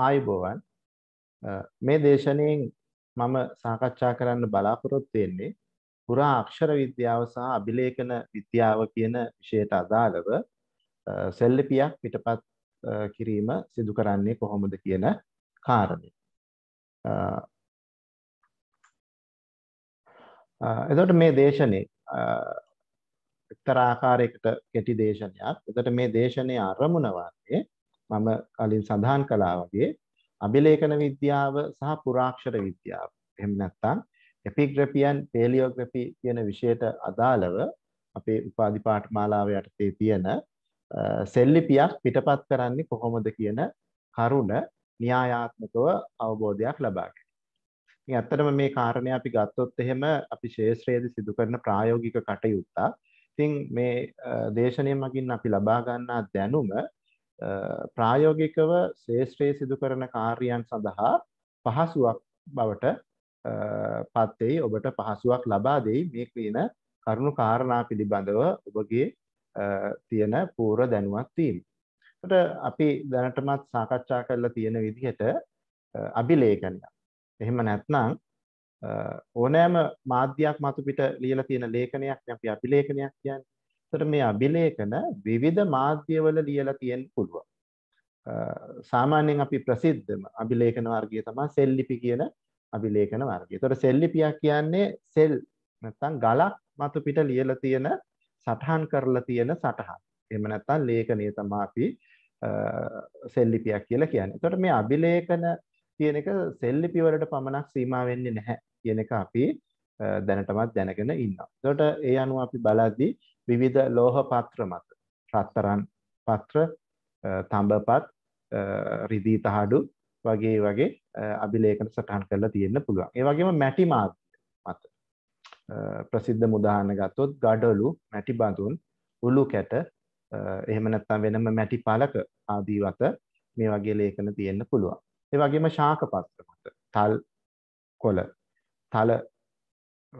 ආයුබෝවන් මේ දේශනයෙන් මම සාකච්ඡා කරන්න බලාපොරොත්තු වෙන්නේ පුරා අක්ෂර විද්‍යාව සහ අභිලේඛන විද්‍යාව කියන විෂයට අදාළව සෙල්ලිපියක් පිටපත් කිරීම සිදු කරන්නේ කොහොමද කියන කාරණය. එතකොට මේ දේශනේ එක්තරා ආකාරයකට කෙටි දේශනයක්. එතකොට මේ දේශනයේ අරමුණ වන්නේ මම කලින් සඳහන් කළා වගේ අභිලේඛන විද්‍යාව සහ පුරාක්ෂර විද්‍යාව එහෙම නැත්නම් එපිග්‍රැෆියන් පේලියෝග්‍රැෆි කියන විෂයට අදාළව අපේ උපාධි පාඨමාලාව යටතේ තියෙන සෙල්ලිපියක් පිටපත් කරන්නේ කොහොමද කියන කරුණ න්‍යායාත්මකව අවබෝධයක් ලබා ගැනීම. ඉතින් ඇත්තටම මේ කාරණේ අපි ගත්තොත් එහෙම අපි ශේෂ්ත්‍රයේදී සිදු කරන ප්‍රායෝගික කටයුත්තා. ඉතින් මේ දේශනය මගින් අපි ලබා ගන්නා දැනුම ප්‍රායෝගිකව ශේෂ්ත්‍රයේ සිදු කරන කාර්යයන් සඳහා පහසුවක් බවට පත්තෙයි ඔබට පහසුවක් ලබා දෙයි මේ කියන කරුණු කාරණා පිළිබඳව ඔබගේ තියෙන පූර්ව දැනුවත් වීම. ට අපි දැනටමත් සාකච්ඡා කරලා තියෙන විදිහට අභිලේඛනයක්. එහෙම නැත්නම් ඕනෑම මාධ්‍යයක් මතුපිට ලියලා තියෙන ලේඛනයක් අපි අභිලේඛනයක් කියන්නේ. ඒතර මේ අභිලේඛන විවිධ මාධ්‍යවල ලියලා තියෙන්න පුළුවන්. සාමාන්‍යයෙන් අපි ප්‍රසිද්ධම අභිලේඛන වර්ගය තමයි සෙල් ලිපි කියන අභිලේඛන වර්ගය. ඒතර සෙල් ලිපියක් කියන්නේ සෙල් නැත්නම් ගලක් මතු පිට ලියලා තියෙන සටහන් කරලා තියෙන සටහන්. එහෙම නැත්නම් ලේඛනය තමයි අපි සෙල් ලිපියක් කියලා කියන්නේ. ඒතකොට මේ අභිලේඛන කියන එක සෙල් ලිපි වලට පමණක් සීමා වෙන්නේ නැහැ කියන එක අපි දැනටමත් දැනගෙන ඉන්නවා. ඒතකොට ඒ අනුව අපි බලද්දී විවිධ ලෝහ පත්‍ර මත රත්තරන් පත්‍ර තඹපත් රිදී තහඩු වගේ වගේ අභිලේඛන සටහන් කරලා තියෙන්න පුළුවන්. ඒ වගේම මැටි මාත් මත ප්‍රසිද්ධ මුදාහරණ ගත්තොත් ගඩොලු, මැටි බඳුන්, උළු කැට එහෙම නැත්නම් වෙනම මැටි පලක ආදී වත මේ වගේ ලේඛන තියෙන්න පුළුවන්. ඒ වගේම ශාක පත්‍ර මත තල් කොළ තල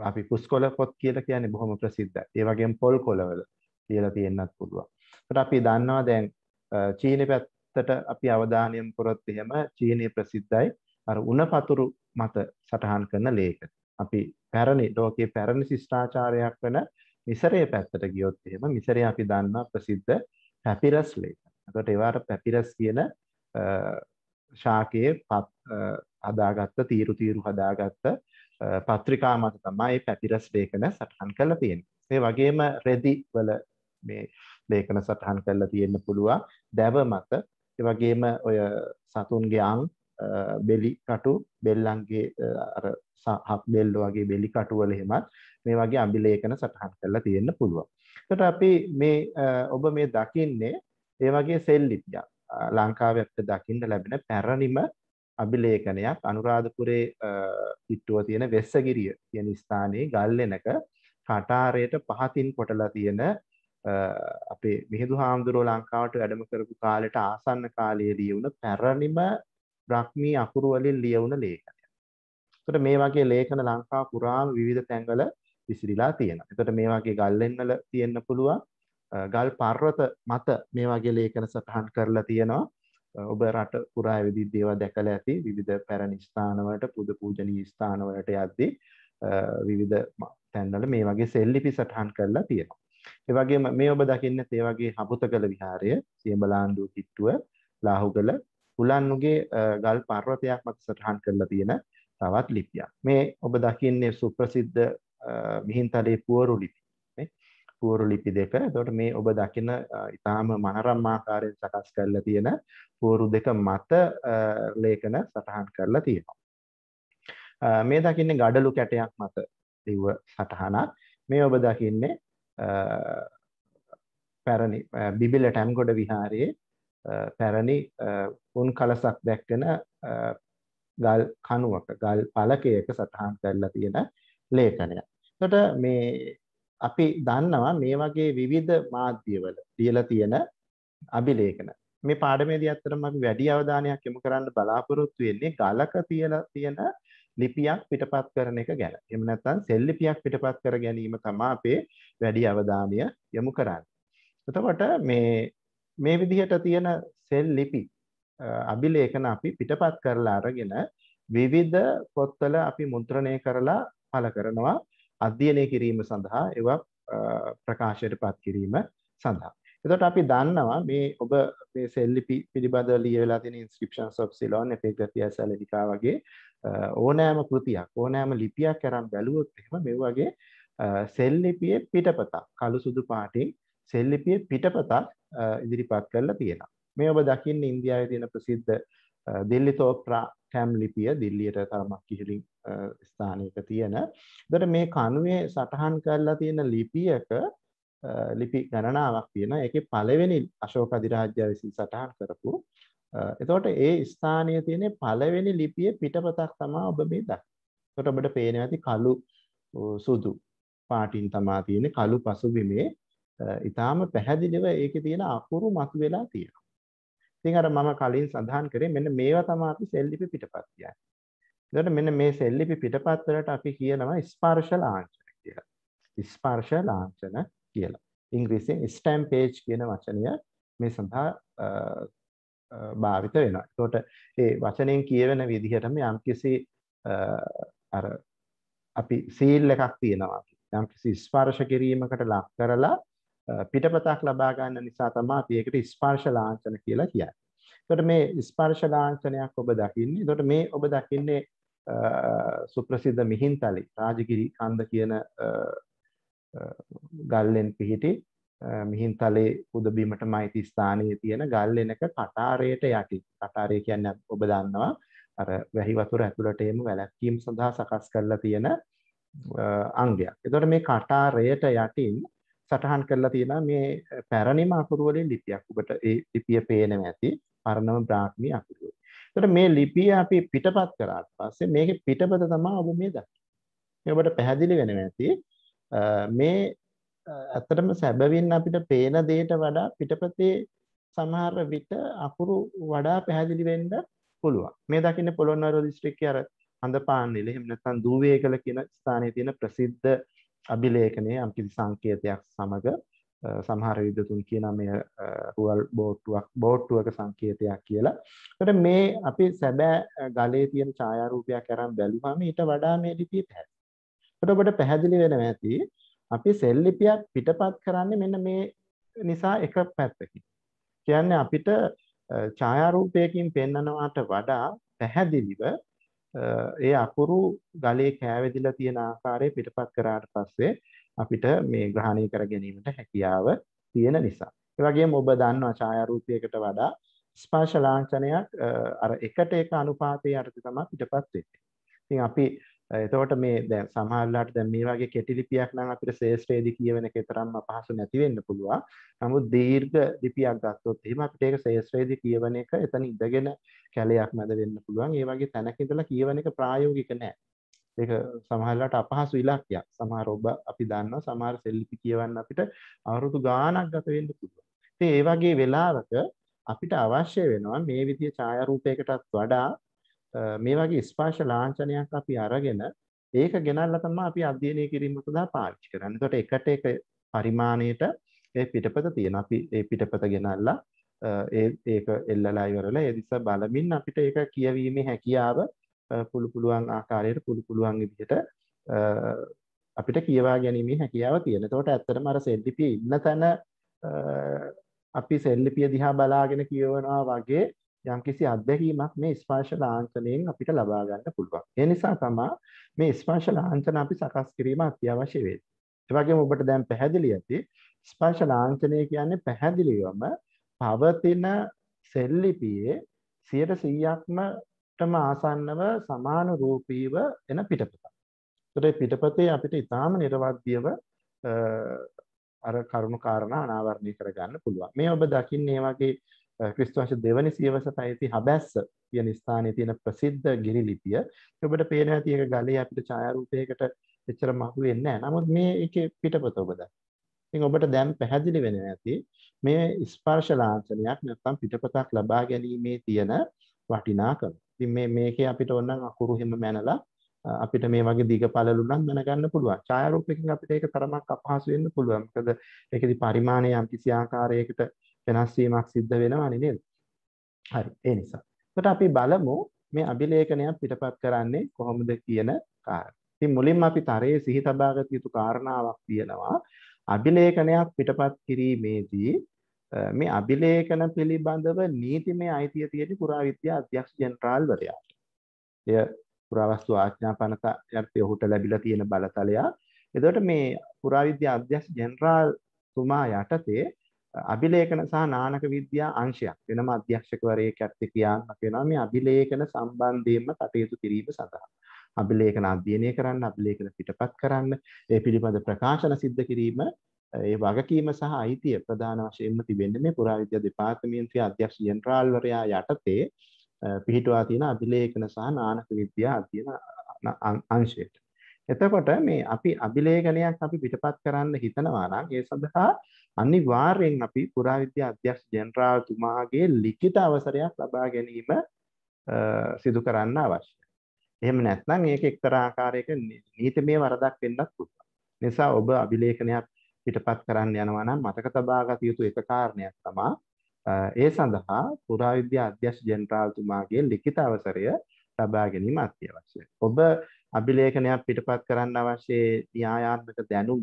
අපි පුස්කොල පොත් කියලා කියන්නේ බොහොම ප්‍රසිද්ධයි. ඒ වගේම පොල් කොළවල කියලා තියෙන්නත් පුළුවන්. ඒකට අපි දන්නවා දැන් චීන පැත්තට අපි අවධානය යොමු කරොත් එහෙම චීනයේ ප්‍රසිද්ධයි අර උණපතුරු මත සටහන් කරන ලේඛන. අපි පැරණි ලෝකයේ පැරණි ශිෂ්ටාචාරයක් වෙන මිසරයේ පැත්තට ගියොත් එහෙම මිසරයේ අපි දන්නා ප්‍රසිද්ධ පැපිරස් ලේඛන. ඒකට ඒවට පැපිරස් කියන ශාකයේ අදාගත්ත තීරු තීරු හදාගත්ත පත්‍රිකා මත තමයි පැතිරස් ලේඛන සටහන් කරලා තියෙන්නේ. ඒ වගේම රෙදි වල මේ ලේඛන සටහන් කරලා තියෙන්න පුළුවන්. දැව මත ඒ වගේම ඔය සතුන්ගේ අං බෙලි කටු බෙල්ලන්ගේ අර හක් බෙල්ල වගේ බෙලි කටු වල එහෙමත් මේ වගේ අභිලේඛන සටහන් කරලා තියෙන්න පුළුවන්. එතකොට අපි මේ ඔබ මේ දකින්නේ ඒ වගේ සෙල් ලිපියක්. ලංකාවේ අපිට දකින්න ලැබෙන පැරණිම අභිලේඛනයක් අනුරාධපුරේ පිට්ටුව තියෙන වෙස්සගිරිය කියන ස්ථානයේ ගල්ලෙනක කටාරයට පහතින් කොටලා තියෙන අපේ මිහිදු හාමුදුරුවෝ ලංකාවට වැඩම කරපු කාලෙට ආසන්න කාලයේ ලියවුණ පැරණිම බ්‍රහ්මී අකුරු වලින් ලියවුණ ලේඛනය. එතකොට මේ වගේ ලේඛන ලංකාව පුරාම විවිධ තැන්වල විසිරීලා තියෙනවා. එතකොට මේ වගේ ගල්ලෙන්වල තියෙන්න පුළුවන්. ගල් පර්වත මත මේ වගේ ලේඛන සටහන් කරලා තියෙනවා. ඔබ රට පුරා ඇවිදි දේව දැකල ඇති විධ පැරණි ස්ථානවලට පුද පූජලී ස්ථානවලට යද්දී විවිධ තැන්වල මේ වගේ සෙල්ලිපි සටහන් කරලා තියෙනවා. ඒ වගේම මේ ඔබ දකින්න ඒ වගේ හපුතකල විහාරය සියඹලාන්දුව කිට්ටුව ලාහුගල උලන්නුගේ ගල් පර්වතයක් මත සටහන් කරලා තියෙන තවත් ලිපියක්. මේ ඔබ දකින්නේ සුප්‍රසිද්ධ මිහින්තලේ පුවරු ලිපි. පුවරු ලිපි දෙක. එතකොට මේ ඔබ දකින ඊටාම මනරම් ආකාරයෙන් සකස් කරලා තියෙන පුවරු දෙක මත ලේඛන සටහන් කරලා තියෙනවා. මේ දකින්නේ ගඩලු කැටයක් මත ලිව්ව සටහනක්. මේ ඔබ දකින්නේ පැරණි බිබිල ටැම්ගොඩ විහාරයේ පැරණි උන් කලසක් දැක්කෙන ගල් කණුවක ගල් පලකයක සටහන් කරලා තියෙන ලේඛනය. එතකොට මේ අපි දන්නවා මේ වගේ විවිධ මාධ්‍යවල ලියලා තියෙන අභිලේඛන. මේ පාඩමේදී ඇත්තටම අපි වැඩි අවධානයක් යොමු කරන්න බලාපොරොත්තු වෙන්නේ ගලක තියලා තියෙන ලිපියක් පිටපත් කරන එක ගැන. එහෙම නැත්නම් සෙල් ලිපියක් පිටපත් කර ගැනීම තමයි අපේ වැඩි අවධානය යොමු කරන්නේ. එතකොට මේ මේ විදිහට තියෙන සෙල් ලිපි අභිලේඛන අපි පිටපත් කරලා අරගෙන විවිධ පොත්වල අපි මුද්‍රණය කරලා පළ කරනවා අධ්‍යයනය කිරීම සඳහා ඒවා ප්‍රකාශයට පත් කිරීම සඳහා. එතකොට අපි දන්නවා මේ ඔබ මේ සෙල්ලිපි පිළිබඳව ලියවිලා තියෙන inscriptions of Ceylon එපිග්‍රැෆියා සැලලිකා වගේ ඕනෑම කෘතියක් ඕනෑම ලිපියක් අරන් බැලුවොත් එහෙම මේ වගේ සෙල්ලිපියේ පිටපතක් කළු සුදු පාටින් සෙල්ලිපියේ පිටපතක් ඉදිරිපත් කරලා තියෙනවා. මේ ඔබ දකින්න ඉන්දියාවේ තියෙන ප්‍රසිද්ධ දිල්ලි තෝප්‍රා ටැම් ලිපිය දිල්ලියට තරමක් ඉහළින් ස්ථානයක තියෙන දර මේ කනුවේ සටහන් කරලා තියෙන ලිපියක ලිපි ගණනාවක් තියෙන එක පලවෙනි අශෝක අධිරාජ්‍ය විසින් සටහන් කරපු එතවට ඒ ස්ථානය තියෙන පලවෙනි ලිපිය පිටපතක් තමා ඔබ මේ දක් තොට ඔබට පේන ඇති කලු සුදු පාටින් තමා තියෙන කලු පසුබිමේ ඉතාම පැහැදිලිව ඒක තියෙන අකුරු මතු වෙලා තියෙන තිහර මම කලින් සඳහන් කරේ මෙන්න මේවා තමාති සෙල්ලිපි පිටපත්තියයි එතකොට මෙන්න මේ සෙල් ලිපි පිටපත් වලට අපි කියනවා ස්පර්ශ ලාංඡන කියලා. ස්පර්ශ ලාංඡන කියලා. ඉංග්‍රීසියෙන් stamp page කියන වචනය මේ සඳහා භාවිත වෙනවා. එතකොට ඒ වචනයෙන් කියවෙන විදිහටම යම්කිසි අර අපි සීල් එකක් තියෙනවා. යම්කිසි ස්පර්ශ කිරීමකට ලක් කරලා පිටපතක් ලබා ගන්න නිසා තමයි අපි ඒකට ස්පර්ශ ලාංඡන කියලා කියන්නේ. එතකොට මේ ස්පර්ශ ලාංඡනයක් ඔබ දකින්නේ. එතකොට මේ ඔබ දකින්නේ සුප්‍රසිද්ධ මිහින්තලි රාජගිරි කන්ද කියන ගල්ලෙන් පිහිටි මිහින්තලේ පුදබීමට මයිති ස්ථානයේ තියෙන ගල්ලෙනක කටාරයට යටි කටාරය කියන්න ඔබ දන්නවා අර වැහි වතුර ඇතුළට එම වැලැක්වීම සඳහා සකස් කරලා තියෙන අංගයක්. එතකොට මේ කටාරයට යටින් සටහන් කරලා තියෙන මේ පැරණිම අකුරු වලින් ලිපියක්. ඔබට ඒ ලිපිය පේනවා ඇති. පරණම බ්‍රාහ්මී අකුරුවල. එතකොට මේ ලිපිය අපි පිටපත් කරාට පස්සේ මේකේ පිටපත තමයි ඔබ මේ දකින්නේ. මේ ඔබට පැහැදිලි වෙනවා ඇති. මේ ඇත්තටම සැබවින් අපිට පේන දෙයට වඩා පිටපතේ සමහර විට අකුරු වඩා පැහැදිලි වෙන්න පුළුවන්. මේ දකින්නේ පොළොන්නරුව දිස්ත්‍රික්කයේ අර හඳපාන්නේල එහෙම නැත්නම් දූවේකල කියන ස්ථානයේ තියෙන ප්‍රසිද්ධ අභිලේඛනයේ යම්කිසි සංකේතයක් සමග සමහර විදතුන් කියන මේ රුවල් බෝට්ටුවක් බෝට්ටුවක සංකේතයක් කියලා. එතකොට මේ අපි සැබෑ ගලේ තියෙන ඡායාරූපයක් අරන් බැලුවම ඊට වඩා මේ ලිපිය පැහැදිලි. එතකොට ඔබට පැහැදිලි වෙනවා ඇති අපි සෙල් ලිපියක් පිටපත් කරන්නේ මෙන්න මේ නිසා එක පැත්තකින්. කියන්නේ අපිට ඡායාරූපයකින් පෙන්නනවාට වඩා පැහැදිලිව ඒ අකුරු ගලේ කෑවෙදිලා තියෙන ආකාරය පිටපත් කරාට පස්සේ අපිට මේ ග්‍රහණය කර ගැනීමට හැකියාව තියෙන නිසා. ඒ වගේම ඔබ දන්නවා ඡායාරූපයකට වඩා ස්පර්ශ ලාංඡනයක් අර එකට එක අනුපාතයේ අර්ථය තමයි පිටපත් වෙන්නේ. ඉතින් අපි එතකොට මේ දැන් සමහරලාට දැන් මේ වගේ කෙටි ලිපියක් නම් අපිට ශේෂ්ත්‍රයේදී කියවෙන කතරම් අපහසු නැති වෙන්න පුළුවන්. නමුත් දීර්ඝ ලිපියක් ගත්තොත් එහෙම අපිට ඒක ශේෂ්ත්‍රයේදී කියවන එක එතන ඉඳගෙන කැලයක් මැද වෙන්න පුළුවන්. ඒ වගේ තැනක ඉඳලා කියවන එක ප්‍රායෝගික නෑ. ඒක සමහරලාට අපහසු ඉලක්කයක්. සමහර ඔබ අපි දන්නවා සමහර සෙල්ලිපි කියවන්න අපිට අවුරුදු ගාණක් ගත වෙන්න පුළුවන්. ඉතින් ඒ වගේ වෙලාවක අපිට අවශ්‍ය වෙනවා මේ විදිය ඡායාරූපයකටත් වඩා මේ වගේ ස්පර්ශ ලාංඡනයක් අපි අරගෙන ඒක ගෙනල්ලා තමයි අපි අධ්‍යයනය කිරීම සඳහා පාවිච්චි කරන්නේ. ඒකට එකට එක පරිමාණයට ඒ පිටපත තියෙන. අපි ඒ පිටපත ගෙනල්ලා ඒ ඒක එල්ලලා ඉවරලා ඒ දිස බලමින් අපිට ඒක කියවීමේ හැකියාව පුළු පුළුවන් ආකාරයට පුළු පුළුවන් විදිහට අපිට කියවා ගැනීමේ හැකියාව තියෙන. එතකොට ඇත්තටම අර සෙල්ලිපිය ඉන්න තැන අපි සෙල්ලිපිය දිහා බලාගෙන කියවනවා වගේ යම්කිසි අත්දැකීමක් මේ ස්පර්ශ ලාංඡනයෙන් අපිට ලබා ගන්න පුළුවන්. ඒ නිසා තමයි මේ ස්පර්ශ ලාංඡන අපි සකස් කිරීම අත්‍යවශ්‍ය වෙන්නේ. ඒ වගේම ඔබට දැන් පැහැදිලි ඇති ස්පර්ශ ලාංඡනය කියන්නේ පැහැදිලිවම පවතින සෙල්ලිපියේ සියයට සීයක්ම ටම ආසන්නව සමානුරූපීව එන පිටපත. ඒතර පිටපතේ අපිට ඊටාම නිර්වද්‍යව අර කරුණු කාරණා අනාවරණය කරගන්න පුළුවන්. මේ ඔබ දකින්නේ වගේ ක්‍රිස්තුවංශ දෙවනි සියවසට අයිති හබැස්ස කියන ස්ථානයේ තියෙන ප්‍රසිද්ධ ගිනි ලිපිය. ඔබට පේනවා ඇති ඒක ගලේ අපිට ඡායාරූපයකට එච්චර මහු වෙන්නේ නැහැ. නමුත් මේ එකේ පිටපත ඔබ දකින්න. ඉතින් ඔබට දැන් පැහැදිලි වෙනවා ඇති මේ ස්පර්ශ ලාංඡනයක් නැත්නම් පිටපතක් ලබා ගැනීමේ තියෙන වටිනාකම. ඉතින් මේ මේකේ අපිට ඕනනම් අකුරු හිම මැනලා අපිට මේ වගේ දිග පළලු නම් දැනගන්න පුළුවන්. ඡායාරූපයකින් අපිට ඒක තරමක් අපහසු වෙන්න පුළුවන්. මොකද ඒකෙදි පරිමාණය යම් කිසි ආකාරයකට වෙනස් වීමක් සිද්ධ වෙනවනේ නේද? හරි. ඒ නිසා. එතකොට අපි බලමු මේ අභිලේඛනයක් පිටපත් කරන්නේ කොහොමද කියන කාරණා. ඉතින් මුලින්ම අපි තරයේ සිහි තබාගත යුතු කාරණාවක් තියෙනවා. අභිලේඛනයක් පිටපත් කිරීමේදී මේ අභිලේඛන පිළිබඳව නීතිමය අයිතිය තියෙන පුරාවිද්‍යා අධ්‍යක්ෂ ජෙනරාල්වරයාට. එය පුරාවස්තු ආඥාපනත යටතේ ඔහුට ලැබිලා තියෙන බලතලයක්. එතකොට මේ පුරාවිද්‍යා අධ්‍යක්ෂ ජෙනරාල්තුමා යටතේ අභිලේඛන සහ නානක විද්‍යා අංශයක් වෙනම අධ්‍යක්ෂකවරයෙක් යටතේ ක්‍රියාත්මක වෙනවා මේ අභිලේඛන සම්බන්ධයෙන්ම කටයුතු කිරීම සඳහා. අභිලේඛන අධ්‍යයනය කරන්න, අභිලේඛන පිටපත් කරන්න, ඒ පිළිබඳ ප්‍රකාශන සිද්ධ කිරීම ඒ වගකීම සහ අයිතිය ප්‍රධාන වශයෙන්ම තිබෙන්නේ මේ පුරාවිද්‍යා දෙපාර්තමේන්තුවේ අධ්‍යක්ෂ ජෙනරාල්වරයා යටතේ පිහිටුවා තියෙන අභිලේඛන සහ නානක විද්‍යා අධ්‍යයන අංශයට. එතකොට මේ අපි අභිලේඛනයක් අපි පිටපත් කරන්න හිතනවා නම් ඒ සඳහා අනිවාර්යෙන් අපි පුරාවිද්‍යා අධ්‍යක්ෂ ජෙනරාල්තුමාගේ ලිඛිත අවසරයක් ලබා ගැනීම සිදු කරන්න අවශ්‍යයි. එහෙම නැත්නම් ඒක එක්තරා ආකාරයක නීතිමය වරදක් වෙන්නත් පුළුවන්. නිසා ඔබ අභිලේඛනයක් පිටපත් කරන්න යනවා නම් මතක තබා ගත යුතු එක කාරණයක් තමයි ඒ සඳහා පුරාවිද්‍යා අධ්‍යක්ෂ ජෙනරාල්තුමාගේ ලිඛිත අවසරය ලබා ගැනීම අත්‍යවශ්‍යයි. ඔබ අභිලේඛනයක් පිටපත් කරන්න අවශ්‍ය න්‍යායාත්මක දැනුම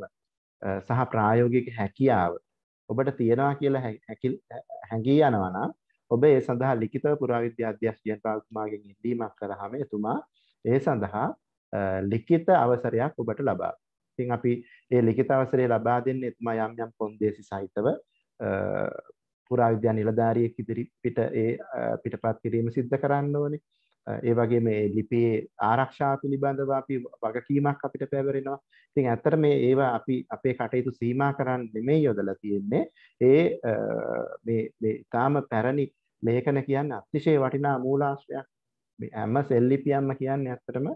සහ ප්‍රායෝගික හැකියාව ඔබට තියෙනවා කියලා හැඟී යනවා නම් ඔබ ඒ සඳහා ලිඛිතව පුරාවිද්‍යා අධ්‍යක්ෂ ජෙනරාල්තුමාගෙන් ඉල්ලීමක් කරාම එතුමා ඒ සඳහා ලිඛිත අවසරයක් ඔබට ලබා ඉතින් අපි ඒ ලිඛිත අවසරය ලබා දෙන්නේ එතුමා යම් යම් කොන්දේසි සහිතව පුරාවිද්‍යා නිලධාරියෙක් ඉදිරිපිට ඒ පිටපත් කිරීම සිද්ධ කරන්න ඕනේ. ඒ වගේම මේ ලිපියේ ආරක්ෂා පිළිබඳව අපි වගකීමක් අපිට පැවරෙනවා. ඉතින් ඇත්තට මේ ඒවා අපි අපේ කටයුතු සීමා කරන්න නෙමෙයි යොදලා තියෙන්නේ. ඒ මේ මේ ඊටාම පැරණි ලේඛන කියන්නේ අතිශය වටිනා මූලාශ්‍රයක්. මේ හැම සෙල් ලිපියක්ම කියන්නේ ඇත්තටම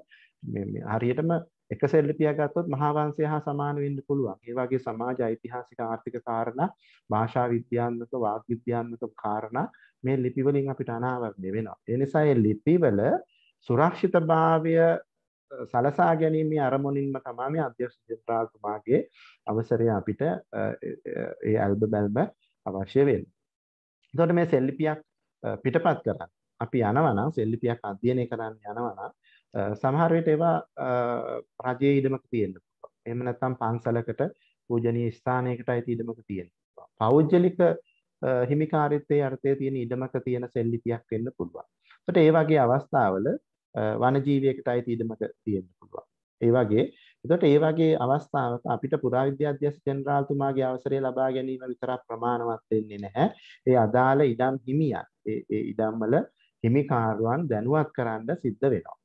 මේ හරියටම එක සෙල්ල තියාගත්තොත් මහා වංශය හා සමාන වෙන්න පුළුවන්. ඒ වගේ සමාජ ඓතිහාසික ආර්ථික කාරණා, භාෂා විද්‍යාත්මක, වාග් විද්‍යාත්මක කාරණා මේ ලිපි වලින් අපිට අනාවරණය වෙනවා. ඒ නිසා මේ ලිපිවල සුරක්ෂිතභාවය සලසා ගැනීමේ අරමුණින්ම තමයි මේ අධ්‍යක්ෂ ජනරාල්තුමාගේ අවසරය අපිට ඒ ඇල්බ බැල්බ අවශ්‍ය වෙන්නේ. එතකොට මේ සෙල්ලිපියක් පිටපත් කරන්න අපි යනවා නම් සෙල්ලිපියක් අධ්‍යයනය කරන්න යනවා නම් සමහරයට ඒවා රජයේ ඉඩමක තියෙන එම නැත්තම් පන්සලකට පූජනී ස්ථානයකට අයිති ඉඩමක තියෙන පෞද්ගලික හිමිකාරිත්තේ අර්ථය තියෙන ඉඩමක තියෙන සෙල්ලිතියක් වෙන්න පුළුවන් ට ඒ වගේ අවස්ථාවල වනජීවයකට අයිති ඉඩමක තියෙන්න පුළුවන් ඒ වගේ එතට ඒ වගේ අවස්ථාවක අපිට පුරාවිද්‍යාධ්‍යස් ජනරාල්තුමාගේ අවසරය ලබා ගැනීම විතරක් ප්‍රමාණවත් වෙන්නේ නැහැ ඒ අදාළ ඉඩම් හිමියන් ඒ ඉඩම්වල හිමිකාරුවන් දැනුවත් කරන්න සිද්ධ වෙනවා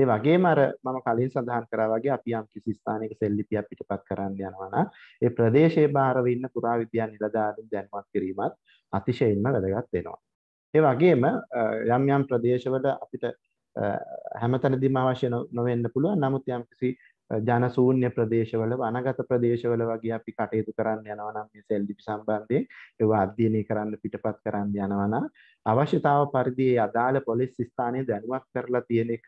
ඒ වගේම අර මම කලින් සඳහන් කරා වගේ අපි යම් කිසි ස්ථානයක සෙල්ලිපියක් පිටපත් කරන්න යනවා නම් ඒ ප්‍රදේශයේ බාරව ඉන්න පුරාවිද්‍යා නිලධාරීන් දැනුවත් කිරීමත් අතිශයින්ම වැදගත් වෙනවා. ඒ වගේම යම් යම් ප්‍රදේශවල අපිට හැමතැනදීම අවශ්‍ය නොවෙන්න පුළුවන්. නමුත් යම් කිසි ජනසූන්‍ය ප්‍රදේශවල වනගත ප්‍රදේශවල වගේ අපි කටයුතු කරන්න යනවා නම් මේ සෙල් ලිපි සම්බන්ධයෙන් ඒවා අධ්‍යයනය කරන්න පිටපත් කරන්න යනවා නම් අවශ්‍යතාව පරිදි ඒ අදාළ පොලිස් ස්ථානයේ දැනුවත් කරලා තියෙන එක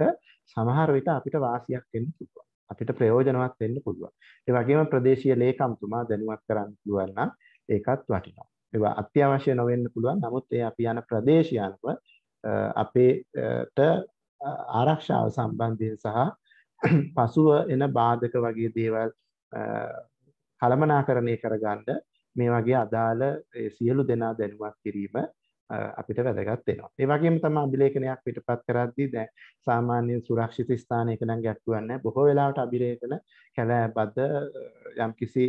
සමහර විට අපිට වාසියක් වෙන්න පුළුවන්. අපිට ප්‍රයෝජනවත් වෙන්න පුළුවන්. ඒ වගේම ප්‍රදේශීය ලේකම්තුමා දැනුවත් කරන්න පුළුවන් නම් ඒකත් වටිනවා. ඒවා අත්‍යවශ්‍ය නොවෙන්න පුළුවන්. නමුත් ඒ අපි යන ප්‍රදේශයන්ව අපේට ආරක්ෂාව සම්බන්ධයෙන් සහ පසුව එන බාධක වගේ දේවල් කළමනාකරණය කරගන්න මේ වගේ අදාළ සියලු දෙනා දැනුවත් කිරීම අපිට වැදගත් වෙනවා. ඒ වගේම තමයි අභිලේඛනයක් පිටපත් කරද්දී දැන් සාමාන්‍ය සුරක්ෂිත ස්ථානයක නම් ගැටුවක් නැහැ. බොහෝ වෙලාවට අභිලේඛන කැලෑබද යම්කිසි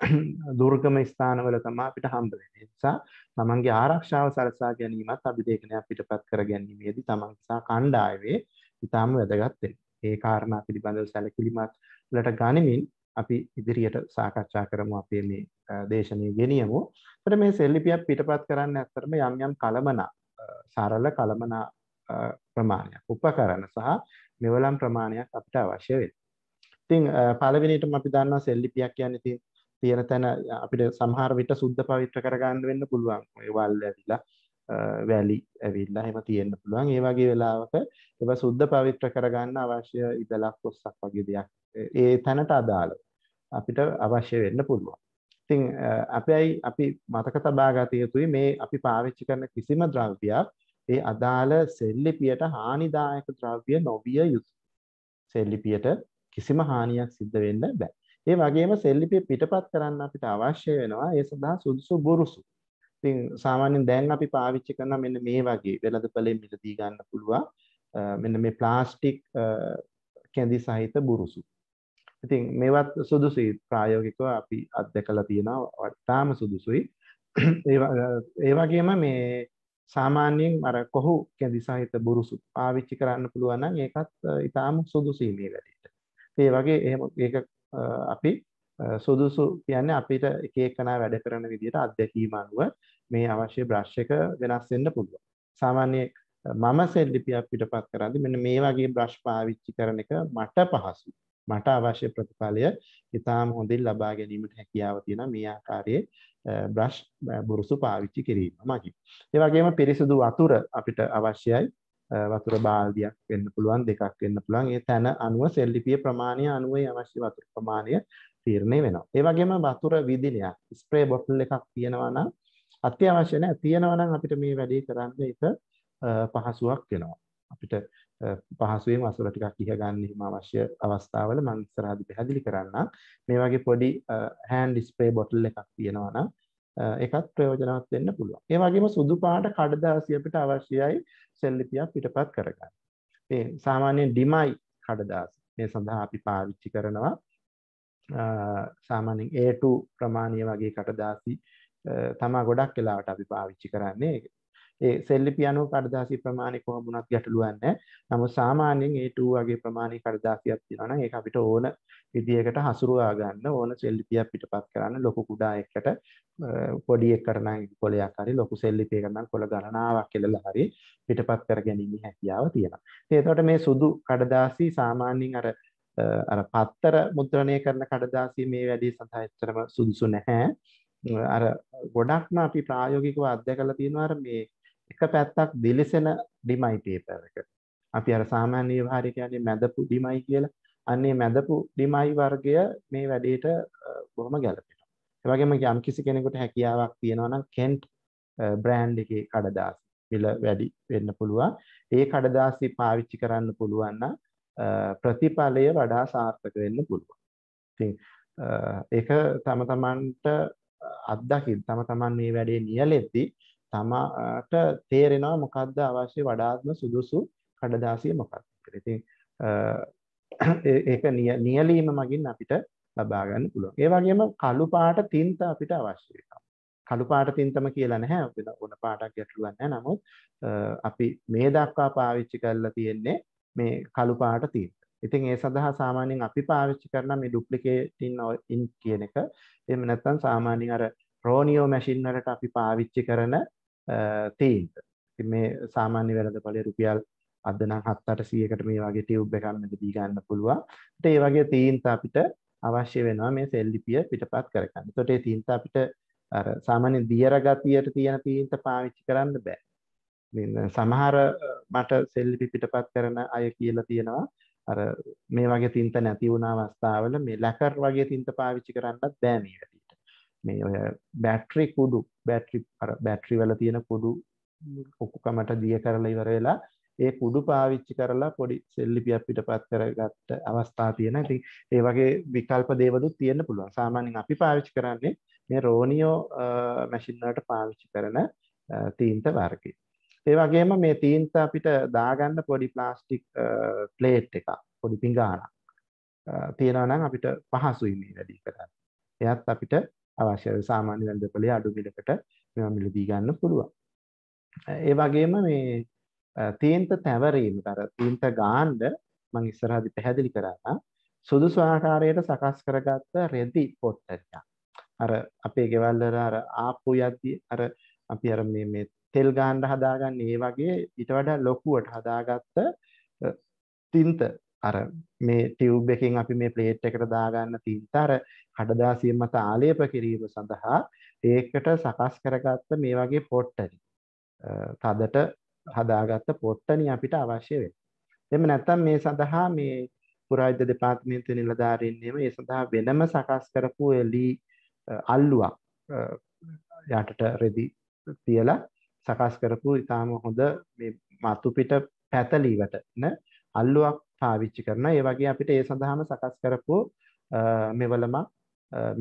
දුර්ගම ස්ථානවල තමයි අපිට හම්බ වෙන්නේ. ඒ නිසා තමන්ගේ ආරක්ෂාව සලසා ගැනීමත් අභිලේඛනයක් පිටපත් කර ගැනීමේදී තමන් නිසා කණ්ඩායමේ ඉතාම වැදගත්තේ ඒ කාරණා පිළිබඳව සැලකිලිමත් ලට ගනිමින් අපි ඉදිරියට සාකච්ඡා කරමු අපේ මේ දේශනය ගෙනියමු තර මේ සෙල්ලිපියක් පිටපත් කරන්න ඇත්තරම යම් යම් කළමනා සරල කළමනා ප්‍රමාණයක් උපකරන සහ මෙවලම් ප්‍රමාණයක් අපිට අවශ්‍ය වෙන ඉතිං පලවිනිටම අපි දන්නවා සෙල්ලිපියක් කියන්න ඉතින් තියෙන තැන අපිට සමහර විට සුද්ධ පවිත්‍ර කරගන්න වෙන්න පුළුවන් වල්ල ඇදිලා වැලි ඇවිල්ලා එහෙම තියෙන්න පුළුවන් ඒ වගේ වෙලාවක ඒවා සුද්ධ පවිත්‍ර කරගන්න අවශ්‍ය ඉදලක් කොස්සක් වගේ දෙයක් ඒ තැනට අදාළව අපිට අවශ්‍ය වෙන්න පුළුවන්. ඉතින් අපයි අපි මතක තබා ගත යුතුයි මේ අපි පාවිච්චි කරන කිසිම ද්‍රව්‍යයක් ඒ අදාළ සෙල්ලිපියට හානිදායක ද්‍රව්‍ය නොවිය යුතුයි. සෙල්ලිපියට කිසිම හානියක් සිද්ධ වෙන්න බෑ. ඒ වගේම සෙල්ලිපිය පිටපත් කරන්න අපිට අවශ්‍ය වෙනවා ඒ සඳහා සුදුසු බුරුසු ඉතින් සාමාන්‍යයෙන් දැන් අපි පාවිච්චි කරන මෙන්න මේ වගේ වෙළඳපළෙන් මිලදී ගන්න පුළුවන් මෙන්න මේ ප්ලාස්ටික් කැඳි සහිත බුරුසු. ඉතින් මේවත් සුදුසුයි ප්‍රායෝගිකව අපි අත්දැකලා තියෙනවා වටාම සුදුසුයි. ඒ වගේම මේ සාමාන්‍යයෙන් අර කොහු කැඳි සහිත බුරුසු පාවිච්චි කරන්න පුළුවන් නම් ඒකත් ඊටාම සුදුසුයි මේ වැඩේට. ඒ වගේ එහෙම ඒක අපි සුදුසු කියන්නේ අපිට එක එකනා වැඩ කරන විදිහට අත්දැකීම අනුව මේ අවශ්‍ය බ්‍රෂ් එක වෙනස් වෙන්න පුළුවන්. සාමාන්‍ය මම සෙල් ලිපියක් පිටපත් කරද්දී මෙන්න මේ වගේ බ්‍රෂ් පාවිච්චි කරන එක මට පහසුයි. මට අවශ්‍ය ප්‍රතිඵලය ඉතාම හොඳින් ලබා ගැනීමට හැකියාව තියෙන මේ ආකාරයේ බ්‍රෂ් බුරුසු පාවිච්චි කිරීම මගින්. ඒ වගේම පිරිසිදු වතුර අපිට අවශ්‍යයි. වතුර බාල්දියක් වෙන්න පුළුවන් දෙකක් වෙන්න පුළුවන්. ඒ තැන අනුව සෙල් ලිපියේ ප්‍රමාණය අනුවයි අවශ්‍ය වතුර ප්‍රමාණය තීරණය වෙනවා. ඒ වගේම වතුර විදිනයක් ස්ප්‍රේ බොටල් එකක් තියෙනවා නම් අත්‍යවශ්‍ය නැහැ. තියෙනවා නම් අපිට මේ වැඩේ කරන්න ඒක පහසුවක් වෙනවා. අපිට පහසුවෙන් වසුර ටිකක් ඉහ ගන්න හිම අවශ්‍ය අවස්ථාවල මම ඉස්සරහදි පැහැදිලි කරන්නම්. මේ වගේ පොඩි හෑන්ඩ් ස්ප්‍රේ බොටල් එකක් තියෙනවා නම් ඒකත් ප්‍රයෝජනවත් වෙන්න පුළුවන්. ඒ වගේම සුදු පාට කඩදාසිය අපිට අවශ්‍යයි සෙල් ලිපියක් පිටපත් කරගන්න. මේ සාමාන්‍යයෙන් ඩිමයි කඩදාසි මේ සඳහා අපි පාවිච්චි කරනවා. සාමානෙන් ඒටු ප්‍රමාණය වගේ කටදාසි තමා ගොඩක් කලාට අපි පාවිච්චි කරන්නේ ඒ සෙල්ලිපියනු කඩදාසි ප්‍රමාණය කොහොමුණත් ගැටලුවන්න නමු සාමාන්‍යෙන් ඒටූ වගේ ප්‍රමාණය කඩදාසියක් තිනන ඒ අපිට ඕන විදිියකට හසුරුවාගන්න ඕන සෙල්ලිපියක් පිට පත් කරන්න ලොකු කුඩා එකට පොඩියක් කරන කොලයක් හරි ලොකු සෙල්ලිපය කරන්න කොළ ගණනාවක් කෙළල හරි පිටපත් කර ගැනීම හැකියාව තියෙන ඒතොට මේ සුදු කඩදාසි සාමාන්‍යින් අර අර පත්තර මුද්‍රණය කරන කඩදාසි මේ වැඩේ සඳහා එච්චරම සුදුසු නැහැ. අර ගොඩක්ම අපි ප්‍රායෝගිකව අත්දැකලා තියෙනවා අර මේ එක පැත්තක් දිලිසෙන ඩිමයි පේපර් එක. අපි අර සාමාන්‍ය ව්‍යවහාරය කියන්නේ මැදපු ඩිමයි කියලා. අන්නේ මැදපු ඩිමයි වර්ගය මේ වැඩේට බොහොම ගැලපෙනවා. ඒ වගේම යම් කිසි කෙනෙකුට හැකියාවක් තියෙනවා නම් කෙන්ට් බ්‍රෑන්ඩ් එකේ කඩදාසි මිල වැඩි වෙන්න පුළුවන්. ඒ කඩදාසි පාවිච්චි කරන්න පුළුවන් නම් ප්‍රතිඵලය වඩා සාර්ථක වෙන්න පුළුවන්. ඉතින් ඒක තම තමන්ට අත්දකින් තම තමන් මේ වැඩේ නියලෙද්දී තමාට තේරෙනවා මොකද්ද අවශ්‍ය වඩාත්ම සුදුසු කඩදාසිය මොකක්ද කියලා. ඉතින් ඒක නියලීම මගින් අපිට ලබා ගන්න පුළුවන්. ඒ වගේම කළු පාට තින්ත අපිට අවශ්‍ය වෙනවා. කළු පාට තින්තම කියලා නැහැ. වෙන ඕන පාටක් ගැටලුවක් නැහැ. නමුත් අපි මේ දක්වා පාවිච්චි කරලා තියෙන්නේ මේ කළු පාට තියෙන. ඉතින් ඒ සඳහා සාමාන්‍යයෙන් අපි පාවිච්චි කරන මේ ඩුප්ලිකේටින් ඉන් කියන එක. එහෙම නැත්නම් සාමාන්‍යයෙන් අර රෝනියෝ මැෂින් වලට අපි පාවිච්චි කරන තීන්ත. ඉතින් මේ සාමාන්‍ය වෙළඳපොලේ රුපියල් අද නම් 7-800කට මේ වගේ ටියුබ් එකක් මෙතනදී ගන්න පුළුවන්. ඒත් ඒ වගේ තීන්ත අපිට අවශ්‍ය වෙනවා මේ සෙල් ලිපිය පිටපත් කරගන්න. ඒතකොට ඒ තීන්ත අපිට අර සාමාන්‍ය දියර ගතියට තියෙන තීන්ත පාවිච්චි කරන්න බෑ. සමහර මට සෙල්ලි පිටපත් කරන අය කියලා තියෙනවා අර මේ වගේ තින්ත නැති වුණ අවස්ථාවල මේ ලැකර් වගේ තින්ත පාවිච්චි කරන්නත් බෑ මේ වැඩිට මේ ඔය බැටරි කුඩු බැටරි අර බැටරි වල තියෙන කුඩු ඔක්කුකමට දිය කරලා ඉවර වෙලා ඒ කුඩු පාවිච්චි කරලා පොඩි සෙල්ලිපියක් පිටපත් කරගත්ත අවස්ථා තියෙන. ඉතින් ඒ වගේ විකල්ප දේවලුත් තියෙන්න පුළුවන්. සාමාන්‍යයෙන් අපි පාවිච්චි කරන්නේ මේ රෝනියෝ මැෂින් වලට පාවිච්චි කරන තීන්ත වර්ගය. ඒ වගේම මේ තීන්ත අපිට දාගන්න පොඩි ප්ලාස්ටික් ප්ලේට් එකක් පොඩි පිඟානක් තියෙනවා නම් අපිට පහසුයි මේ වැඩි කරන්න. එයත් අපිට අවශ්‍ය සාමාන්‍ය වැන්දපලේ අඩු මිලකට මේවා මිලදී ගන්න පුළුවන්. ඒ වගේම මේ තීන්ත තැවරීම අර තීන්ත ගාන්න මම ඉස්සරහදී පැහැදිලි කරා සුදුසු ආකාරයට සකස් කරගත්ත රෙදි පොට්ට එකක්. අර අපේ ගෙවල් වල අර ආපු යද්දී අර අපි අර මේ මේ තෙල් ගාන්ඩ හදාගන්න ඒ වගේ ඉට වඩා ලොකුවට හදාගත්ත තින්ත අර මේ ටිව් එකින් අපි මේ ප්ලේට් එකට දාගන්න තින්තර හඩදාසිය මත ආලේප කිරීම සඳහා ඒකට සකස් කරගත්ත මේ වගේ පොට්ටරි තදට හදාගත්ත පොට්ටනි අපිට අවශ්‍ය වේ එම නැත්තම් මේ සඳහා මේ පුරාජ්‍ය දෙපාත්මේන්තු නිලධාරීන්නේම ඒ සඳහා වෙනම සකස් කරපු එලී අල්ලුවක් යටට රෙදි තියලා සකස් කරපු ඉතාම හොඳ මතුපිට පැතලීවට න අල්ලුවක් පාවිච්චි කරන ඒ වගේ අපිට ඒ සඳහාම සකස් කරපු මෙවලම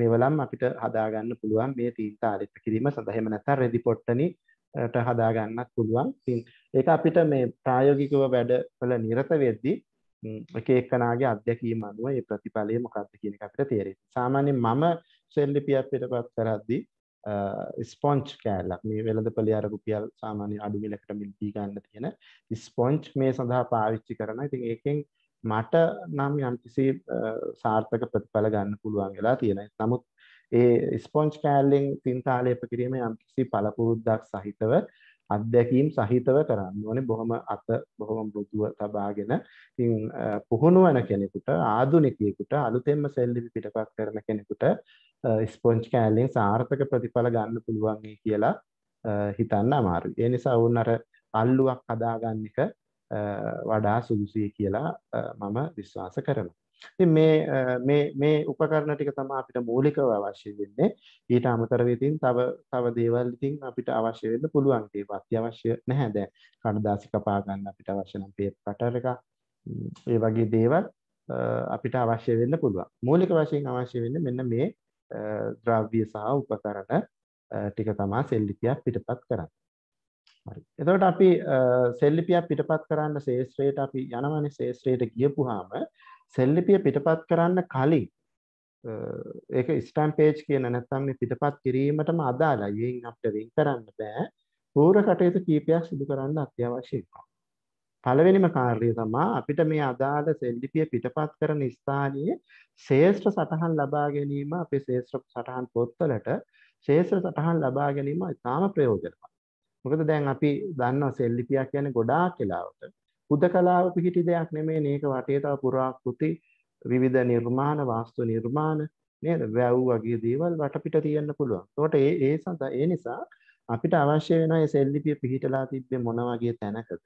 මෙවලම් අපිට හදාගන්න පුළුවන් මේ තීතාලිත කිරීම සඳහෙම නැත රෙදි පොට්ටනට හදාගන්නත් පුළුවන් තින් ඒක අපිට මේ ප්‍රායෝගිකව වැඩවල නිරත වෙද්දී එක එක්කනාගේ අධ්‍යැකීම අනුව ඒ ප්‍රතිඵලය මොකක්ද කියන අපිට තේරෙයි. සාමාන්‍යයෙන් මම සෙල්ලිපියක් පිටපත් කරද්දී ස්පොංච් කෑල්ලක් මේ වෙළඳ පලියාර රුපියල් සාමාන්‍ය අඩුමිලකට මිල්පී ගන්න තියෙන ස්පොංච් මේ සඳහා පාවිච්චි කරන ඉතින් ඒකෙන් මට නම් යම්කිසි සාර්ථක ප්‍රතිඵල ගන්න පුළුවන් වෙලා තියෙන නමුත් ඒ ස්පොංච් කෑල්ලෙන් තින්තාලේප කිරීම යම්කිසි පලපුරුද්දක් සහිතව අත්දැකීම් සහිතව කරන්න ඕනේ බොහොම අත බොහොම මෘදුව තබාගෙන ඉතින් පුහුණු වෙන කෙනෙකුට ආධුනිකයෙකුට අලුතෙන්ම සෙල් ලිපි පිටපත් කරන කෙනෙකුට ස්පොන්ජ් කෑල්ලෙන් සාර්ථක ප්‍රතිඵල ගන්න පුළුවන් කියලා හිතන්න අමාරුයි. ඒ නිසා වුන් අර අල්ලුවක් හදාගන්න එක වඩා සුදුසුයි කියලා මම විශ්වාස කරනවා. ඉතින් මේ මේ මේ උපකරණ ටික තමයි අපිට මූලිකව අවශ්‍ය වෙන්නේ. ඊට අමතරව ඉතින් තව තව දේවල් ඉතින් අපිට අවශ්‍ය වෙන්න පුළුවන්. ඒක අත්‍යවශ්‍ය නැහැ දැන්. කණ්ඩාසි කපා ගන්න අපිට අවශ්‍ය නම් පේපර් කටර් එකක් ඒ වගේ දේවල් අපිට අවශ්‍ය වෙන්න පුළුවන්. මූලික වශයෙන් අවශ්‍ය වෙන්නේ මෙන්න මේ ද්‍රව්‍ය සහ උපකරණ ටික තමයි සෙල්ලිපියක් පිටපත් කරන්නේ. හරි. එතකොට අපි සෙල්ලිපියක් පිටපත් කරන්න ශේෂ්ත්‍රයට අපි යනවනේ ශේෂ්ත්‍රයට ගියපුවාම සෙල්ලිපිය පිටපත් කරන්න කලින් ඒක ස්ටම් පේජ් කියන නැත්තම් මේ පිටපත් කිරීමටම අදාළයි. වෙන් අපිට වෙන් කරන්න බෑ. පූර්ව කටයුතු කීපයක් සිදු කරන්න අත්‍යවශ්‍යයි. පළවෙනිම කාර්යය තමා අපිට මේ අදාළ සෙල්ලිපිය පිටපත් කරන ස්ථානයේ ශේෂ්ඨ සටහන් ලබා ගැනීම අපේ ශේෂ්ඨ සටහන් පොත්වලට ශේෂ්ඨ සටහන් ලබා ගැනීම ඉතාම ප්‍රයෝජනවත්. මොකද දැන් අපි දන්නවා සෙල්ලිපියක් කියන්නේ ගොඩාක් වෙලාවට හුදකලාව පිහිටි දෙයක් නෙමේ මේක වටේ තව පුරාකෘති විවිධ නිර්මාණ වාස්තු නිර්මාණ නේද වැව් වගේ දේවල් වටපිට තියෙන්න පුළුවන්. ඒකට ඒ ඒ සඳහා ඒ නිසා අපිට අවශ්‍ය වෙනවා මේ සෙල්ලිපිය පිහිටලා තිබ්බේ මොන වගේ තැනකද?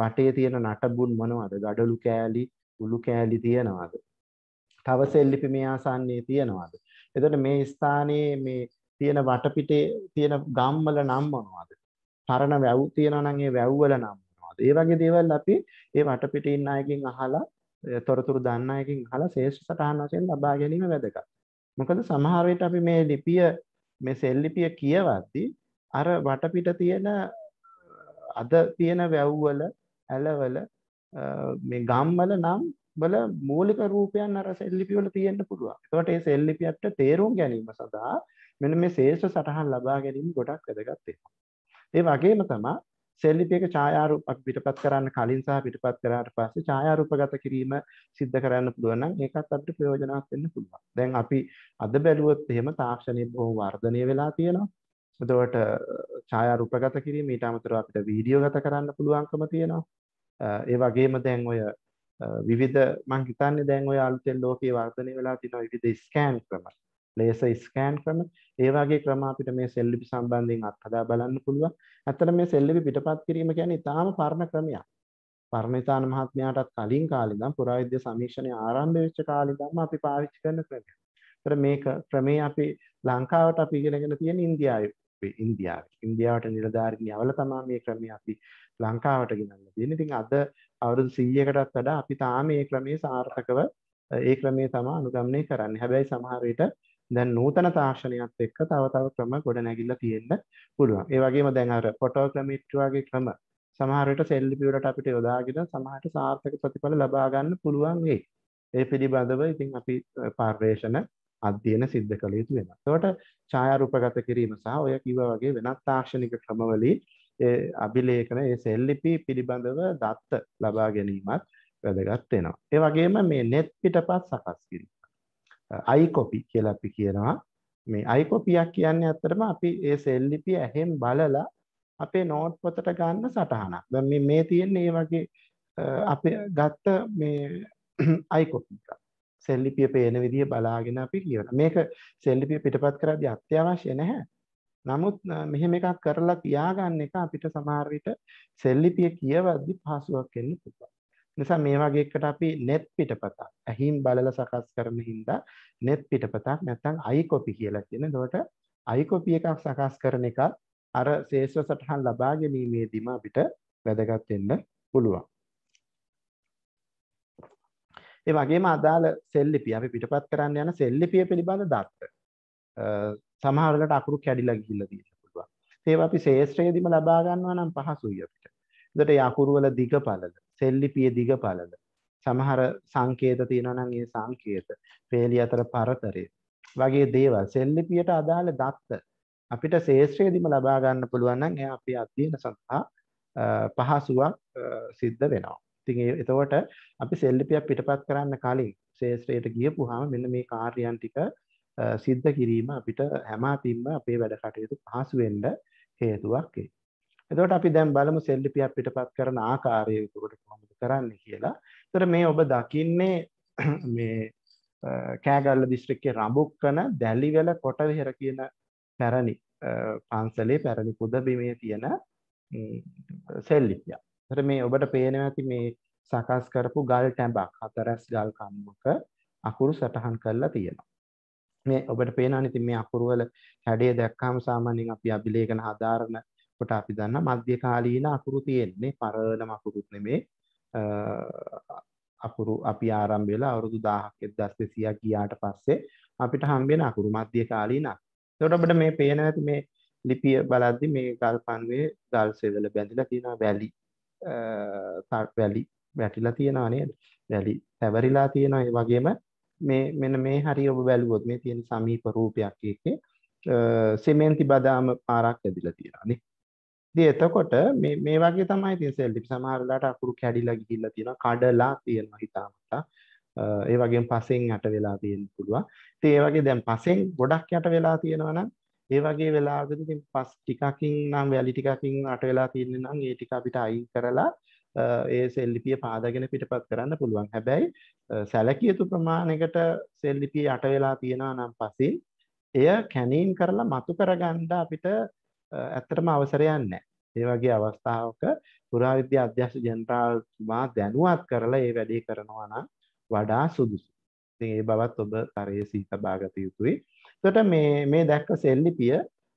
වටේ තියෙන නටබුන් මොනවද? ගඩොලු කෑලි, උළු කෑලි තියනවාද? තව සෙල්ලිපි මේ ආසන්නයේ තියනවාද? එතකොට මේ ස්ථානයේ මේ තියෙන වටපිටේ තියෙන ගම්වල නම් මොනවද? පරණ වැව් තියෙනවා නම් ඒ වැව් වල නම් මොනවද ඒ වගේ දේවල් අපි ඒ වටපිට ඉන්න අයකින් අහලා තොරතුරු දන්න අයකින් අහලා ශේෂ්ඨ සටහන් වශයෙන් ලබා ගැනීම වැදගත් මොකද සමහර විට අපි මේ ලිපිය මේ සෙල් ලිපිය කියවද්දී අර වටපිට තියෙන අද තියෙන වැව්වල ඇලවල මේ ගම්වල නම් වල මූලික රූපයන් අර සෙල්ලිපිවල තියෙන්න පුළුවන්. ඒකට ඒ සෙල්ලිපියට තේරුම් ගැනීම සඳහා මෙන්න මේ ශේෂ්ඨ සටහන් ලබා ගැනීම ගොඩක් වැදගත් වෙනවා. ඒ වගේම තමයි සෙල්ලිපියක ඡායාරූපක් පිටපත් කරන්න කලින් සහ පිටපත් කරාට පස්සේ ඡායාරූපගත කිරීම සිද්ධ කරන්න පුළුවන් නම් ඒකත් අපිට ප්‍රයෝජනවත් වෙන්න පුළුවන්. දැන් අපි අද බැලුවොත් එහෙම තාක්ෂණය බොහොම වර්ධනය වෙලා තියෙනවා. එතකොට ඡායාරූපගත කිරීම ඊට අමතරව අපිට වීඩියෝගත කරන්න පුළුවන්කම තියෙනවා. ඒ වගේම දැන් ඔය විවිධ මං හිතන්නේ දැන් ඔය අලුතෙන් ලෝකයේ වර්ධනය වෙලා තියෙන විවිධ ස්කෑන් ක්‍රම ලේස ස්කෑන් ක්‍රම ඒවාගේ ක්‍රම අපිට මේ සෙල්ලිපි සම්බන්ධයෙන් අත්හදා බලන්න පුළුවන් ඇත්තට මේ සෙල්ලිපි පිටපත් කිරීම කියන්නේ ඉතාම පරණ ක්‍රමයක් පරණිතාන මහත්මයාටත් කලින් කාලේ ඉඳන් පුරාවිද්‍ය සමීක්ෂණය ආරම්භ වෙච්ච කාලේ ඉඳන්ම අපි පාවිච්චි කරන ක්‍රමයක්. ඒතර මේක ක්‍රමේ අපි ලංකාවට අපි ඉගෙනගෙන තියෙන ඉන්දියාවේ ඉන්දියාවේ ඉන්දියාවට නිලධාරීන් යවලා තමයි මේ ක්‍රමය අපි ලංකාවට ගෙනල්ලා තියෙන්නේ. ඉතින් අද අවුරුදු 100කටත් වඩා අපි තාම මේ ක්‍රමයේ සාර්ථකව ඒ ක්‍රමයේ තමයි අනුගමනය කරන්නේ. හැබැයි සමහර විට දැන් නූතන තාක්ෂණයත් එක්ක තව තව ක්‍රම ගොඩනැගිලා තියෙන්න පුළුවන්. ඒ වගේම දැන් අර ෆොටෝ ක්‍රමිට් වගේ ක්‍රම සමහර විට සෙල් ලිපිවලට අපිට යොදාගෙන සමහරට සාර්ථක ප්‍රතිඵල ලබා ගන්න පුළුවන් වෙයි. ඒ පිළිබඳව ඉතින් අපි පර්යේෂණ අධ්‍යයන සිද්ධ කළ යුතු වෙනවා. එතකොට ඡායාරූපගත කිරීම සහ ඔය කිව්වා වගේ වෙනත් තාක්ෂණික ක්‍රමවලින් ඒ අභිලේඛන ඒ සෙල් ලිපි පිළිබඳව දත්ත ලබා ගැනීමත් වැදගත් වෙනවා. ඒ වගේම මේ net පිටපත් සකස් කිරීම අයිකොපි කියලා අපි කියනවා මේ අයිකොපියක් කියන්නේ ඇත්තටම අපි ඒ සෙල් ලිපිය ඇහෙන් බලලා අපේ නෝට් පොතට ගන්න සටහනක්. දැන් මේ මේ තියෙන මේ වගේ අපි ගත්ත මේ අයිකොපි එක. සෙල් ලිපිය පේන විදිය බලාගෙන අපි කියනවා. මේක සෙල් ලිපිය පිටපත් කරද්දී අත්‍යවශ්‍ය නැහැ. නමුත් මෙහෙම එකක් කරලා තියාගන්න එක අපිට සමහර විට සෙල් ලිපිය කියවද්දී පහසුවක් වෙන්න පුළුවන්. නිසා මේ වගේ එකට අපි net පිටපතක් ඇහිම් බලලා සකස් කරන හින්දා net පිටපතක් නැත්නම් i copy කියලා කියන. එතකොට i copy එකක් සකස් කරන එක අර ශේෂ්ඨ සටහන් ලබා ගැනීමේදීම අපිට වැදගත් වෙන්න පුළුවන්. ඒ වගේම අදාළ සෙල් ලිපිය අපි පිටපත් කරන්න යන සෙල් ලිපිය පිළිබඳ දත්ත සමහර වෙලට අකුරු කැඩිලා ගිහිල්ලා තියෙන්න පුළුවන්. ඒවා අපි ශේෂ්ත්‍රයේදීම ලබා ගන්නවා නම් පහසුයි අපිට. එතකොට ඒ අකුරු වල දිග පළල සෙල්ලිපිය දිග පලද සමහර සංකේත තියෙනවනම් ඒ සංකේත පේලි අතර පරතරය වගේ දේවල් සෙල්ලිපියට අදාළ දත්ත අපිට ශේෂ්ත්‍රයේදීම ලබා ගන්න පුළුවන් නම් එයා අපේ අධ්‍යයන සඳහා පහසුවක් සිද්ධ වෙනවා. ඉතින් එතකොට අපි සෙල්ලිපියක් පිටපත් කරන්න කලින් ශේෂ්ත්‍රයට ගියපුවාම මෙන්න මේ කාර්යයන් ටික සිද්ධ කිරීම අපිට හැම අතින්ම අපේ වැඩ කටයුතු පහසු වෙන්න හේතුවක් වෙයි. එතකොට අපි දැන් බලමු සෙල් ලිපියක් පිටපත් කරන ආකාරය එතකොට කොහොමද කරන්නේ කියලා. එතකොට මේ ඔබ දකින්නේ මේ කෑගල්ල දිස්ත්‍රික්කයේ රඹුක්කන දැලිවැල කොටවිහෙර කියන පැරණි පන්සලේ පැරණි පුදබිමේ තියෙන සෙල් ලිපියක්. එතකොට මේ ඔබට පේනවා ඇති මේ සකස් කරපු ගල් ටැඹක් හතරස් ගල් කම්මක අකුරු සටහන් කරලා තියෙනවා. මේ ඔබට පේනවා ඉතින් මේ අකුරු වල හැඩය දැක්කම සාමාන්‍යයෙන් අපි අභිලේඛන හදාරන කොට අපි දන්න මධ්‍යකාලීන අකුරු තියෙන්නේ පරණ අකුරුත් නෙමේ අකුරු අපි ආරම්භවෙලා අවුරුදු දාහක් එදස් දෙසියක් ගියාට පස්සේ අපිට හම්බෙන අකුරු මධ්‍යකාලීන තොට ඔබට මේ පේන ඇති මේ ලිපිය බලද්දි මේ ගල් පන්වේ ගල් සෙවල බැඳිලා තියෙන වැලි වැලි වැටිලා තියෙනවා නේද වැලි තැවරිලා තියෙනවා ඒ වගේම මේ මෙන්න මේ හරි ඔබ බැලුවොත් මේ තියෙන සමීප රූපයක් එකේ සෙමෙන්ති බදාම පාරක් ඇදිලා තියෙනවා නේ ඉතින් එතකොට මේ මේ වගේ තමයි ඉතින් සෙල් ලිප් සමහර වෙලාවට අකුරු කැඩිලා ගිහිල්ලා තියෙනවා කඩලා තියෙනවා හිතාමතා ඒ වගේම පසෙන් යට වෙලා තියෙන්න පුළුවන් ඉතින් ඒ වගේ දැන් පසෙන් ගොඩක් යට වෙලා තියෙනවා නම් ඒ වගේ වෙලාවකදී ඉතින් පස් ටිකකින් නම් වැලි ටිකකින් යට වෙලා තියෙන්නේ නම් ඒ ටික අපිට අයින් කරලා ඒ සෙල් ලිපිය පාදගෙන පිටපත් කරන්න පුළුවන් හැබැයි සැලකිය යුතු ප්‍රමාණයකට සෙල් ලිපිය යට වෙලා තියෙනවා නම් පසින් එය කැනීම් කරලා මතු කරගන්න අපිට ඇත්තටම අවසරයක් නැහැ. ඒ වගේ අවස්ථාවක පුරාවිද්‍යා අධ්‍යක්ෂ ජෙනරාල්තුමා දැනුවත් කරලා ඒ වැඩේ කරනවා නම් වඩා සුදුසු. ඉතින් ඒ බවත් ඔබ කරේ සිත බාගත යුතුයි. එතකොට මේ මේ දැක්ක සෙල්ලිපිය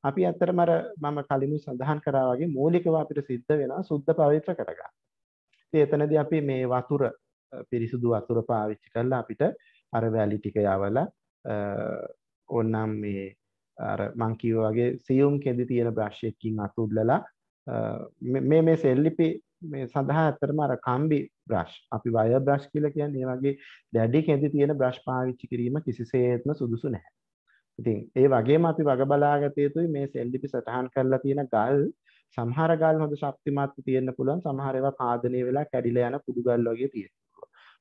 අපි ඇත්තටම අර මම කලින් සඳහන් කරා වගේ මූලිකව අපිට සිද්ධ වෙනවා සුද්ධ පවිත්‍ර කරගන්න. ඉතින් එතනදී අපි මේ වතුර පිරිසුදු වතුර පාවිච්චි කරලා අපිට අර වැලි ටික යවලා ඕනම් මේ මංකිව වගේ සියුම් කෙදි තියෙන බ්‍රශ්යකින් අතුඩලලා මේ මේ සෙල්ලිපි මේ සඳහා ඇතරම අර කම්බි බ්‍රශ් අපි වය බ්‍රශ් කියල කියන්න ඒ වගේ දැඩි කෙදි තියෙන බ්‍රශ් පාවිච්චි කිරීම කිසිසේත්ම සුදුසු නැහැ ඉතින් ඒ වගේ අපි වග බලාගතයතුයි මේ සෙල්ලිපි සටහන් කරලා තියෙන ගල් සමහර ගල් හොඳ ශක්තිමත්ව තියෙන්න පුළුවන් සමහරවා පාදනය වෙලා කැඩිල යන පුඩුගල් වගේ තියෙන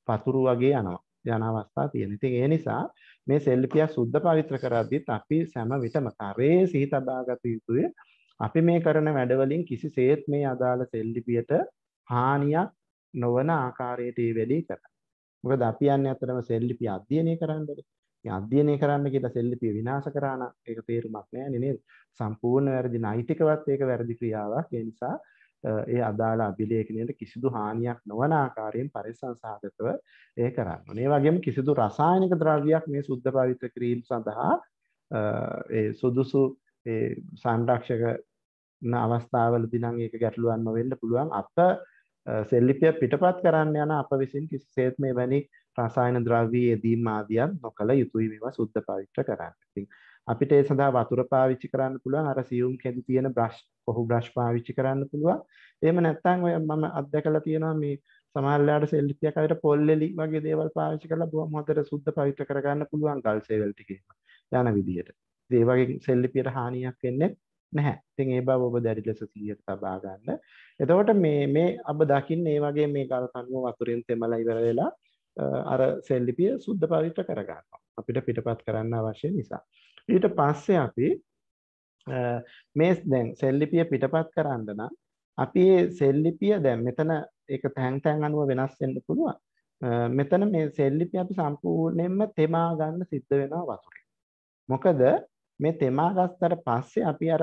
පතුරු වගේ යනවා යන අවස්ථා තියෙන ඉතින් ඒ නිසා මේ සෙල්ලිපියක් සුද්ධ පවිත්‍ර කරද්දිත් අපි සෑම විටම කරේ සිහි තබාගත යුතුය. අපි මේ කරන වැඩවලින් කිසිසේත් මේ අදාළ සෙල්ලිපියට හානියක් නොවන ආකාරයට ඒ වැඩේ කරන්න. මොකද අපි යන්නේ අතරම සෙල්ලිපි අධ්‍යයනය කරන්නද? මේ අධ්‍යයනය කරන්න කියලා සෙල්ලිපිය විනාශ කරා නම් ඒක තේරුමක් නැහැ නේද? සම්පූර්ණ වැරදි නෛතිකවත් ඒක වැරදි ක්‍රියාවක්. ඒ නිසා ඒ අදාළ අභිලේඛනයට කිසිදු හානියක් නොවන ආකාරයෙන් පරිසංසාධකව ඒ කරන්න ඕනේ. ඒ වගේම කිසිදු රසායනික ද්‍රව්‍යයක් මේ සුද්ධ පවිත්‍ර කිරීම සඳහා ඒ සුදුසු ඒ සංරක්ෂක අවස්ථාවලදී නම් ඒක ගැටලුවක් නොවෙන්න පුළුවන්. අප සෙල්ලිපිය පිටපත් කරන්න යන අප විසින් කිසිසේත් මේ වැනි රසායන ද්‍රව්‍ය යෙදීම් ආදියන් නොකළ යුතුයි මේවා සුද්ධ පවිත්‍ර කරන්න. ඉතින් අපිට ඒ සඳහා වතුර පාවිච්චි කරන්න පුළුවන් අර සියුම් කෙඳි තියෙන බ්‍රෂ් කොහු බ්‍රෂ් පාවිච්චි කරන්න පුළුවන් එහෙම නැත්නම් ඔය මම අත්දැකලා තියෙනවා මේ සමහරලාට සෙල් ටිකක් අතර පොල් එලි වගේ දේවල් පාවිච්චි කරලා බොහොම හොඳට සුද්ධ පවිත්‍ර කරගන්න පුළුවන් ගල් සේවල් ටිකේ යන විදිහට ඒ වගේ සෙල් ලිපියට හානියක් වෙන්නේ නැහැ. ඉතින් ඒ බව ඔබ දැඩි ලෙස සිහියට තබා ගන්න. එතකොට මේ මේ ඔබ දකින්න මේ වගේ මේ ගල් කණුව වතුරෙන් තෙමලා ඉවර වෙලා අර සෙල් ලිපිය සුද්ධ පවිත්‍ර කර ගන්නවා. අපිට පිටපත් කරන්න අවශ්‍ය නිසා. ඊට පස්සේ අපි මේ දැන් සෙල්ලිපිය පිටපත් කරන්න නම් අපි මේ සෙල්ලිපිය දැන් මෙතන ඒක තැන් තැන් අනුව වෙනස් වෙන්න පුළුවන්. මෙතන මේ සෙල්ලිපිය අපි සම්පූර්ණයෙන්ම තෙමා ගන්න සිද්ධ වෙනවා වතුරේ. මොකද මේ තෙමා ගත්තට පස්සේ අපි අර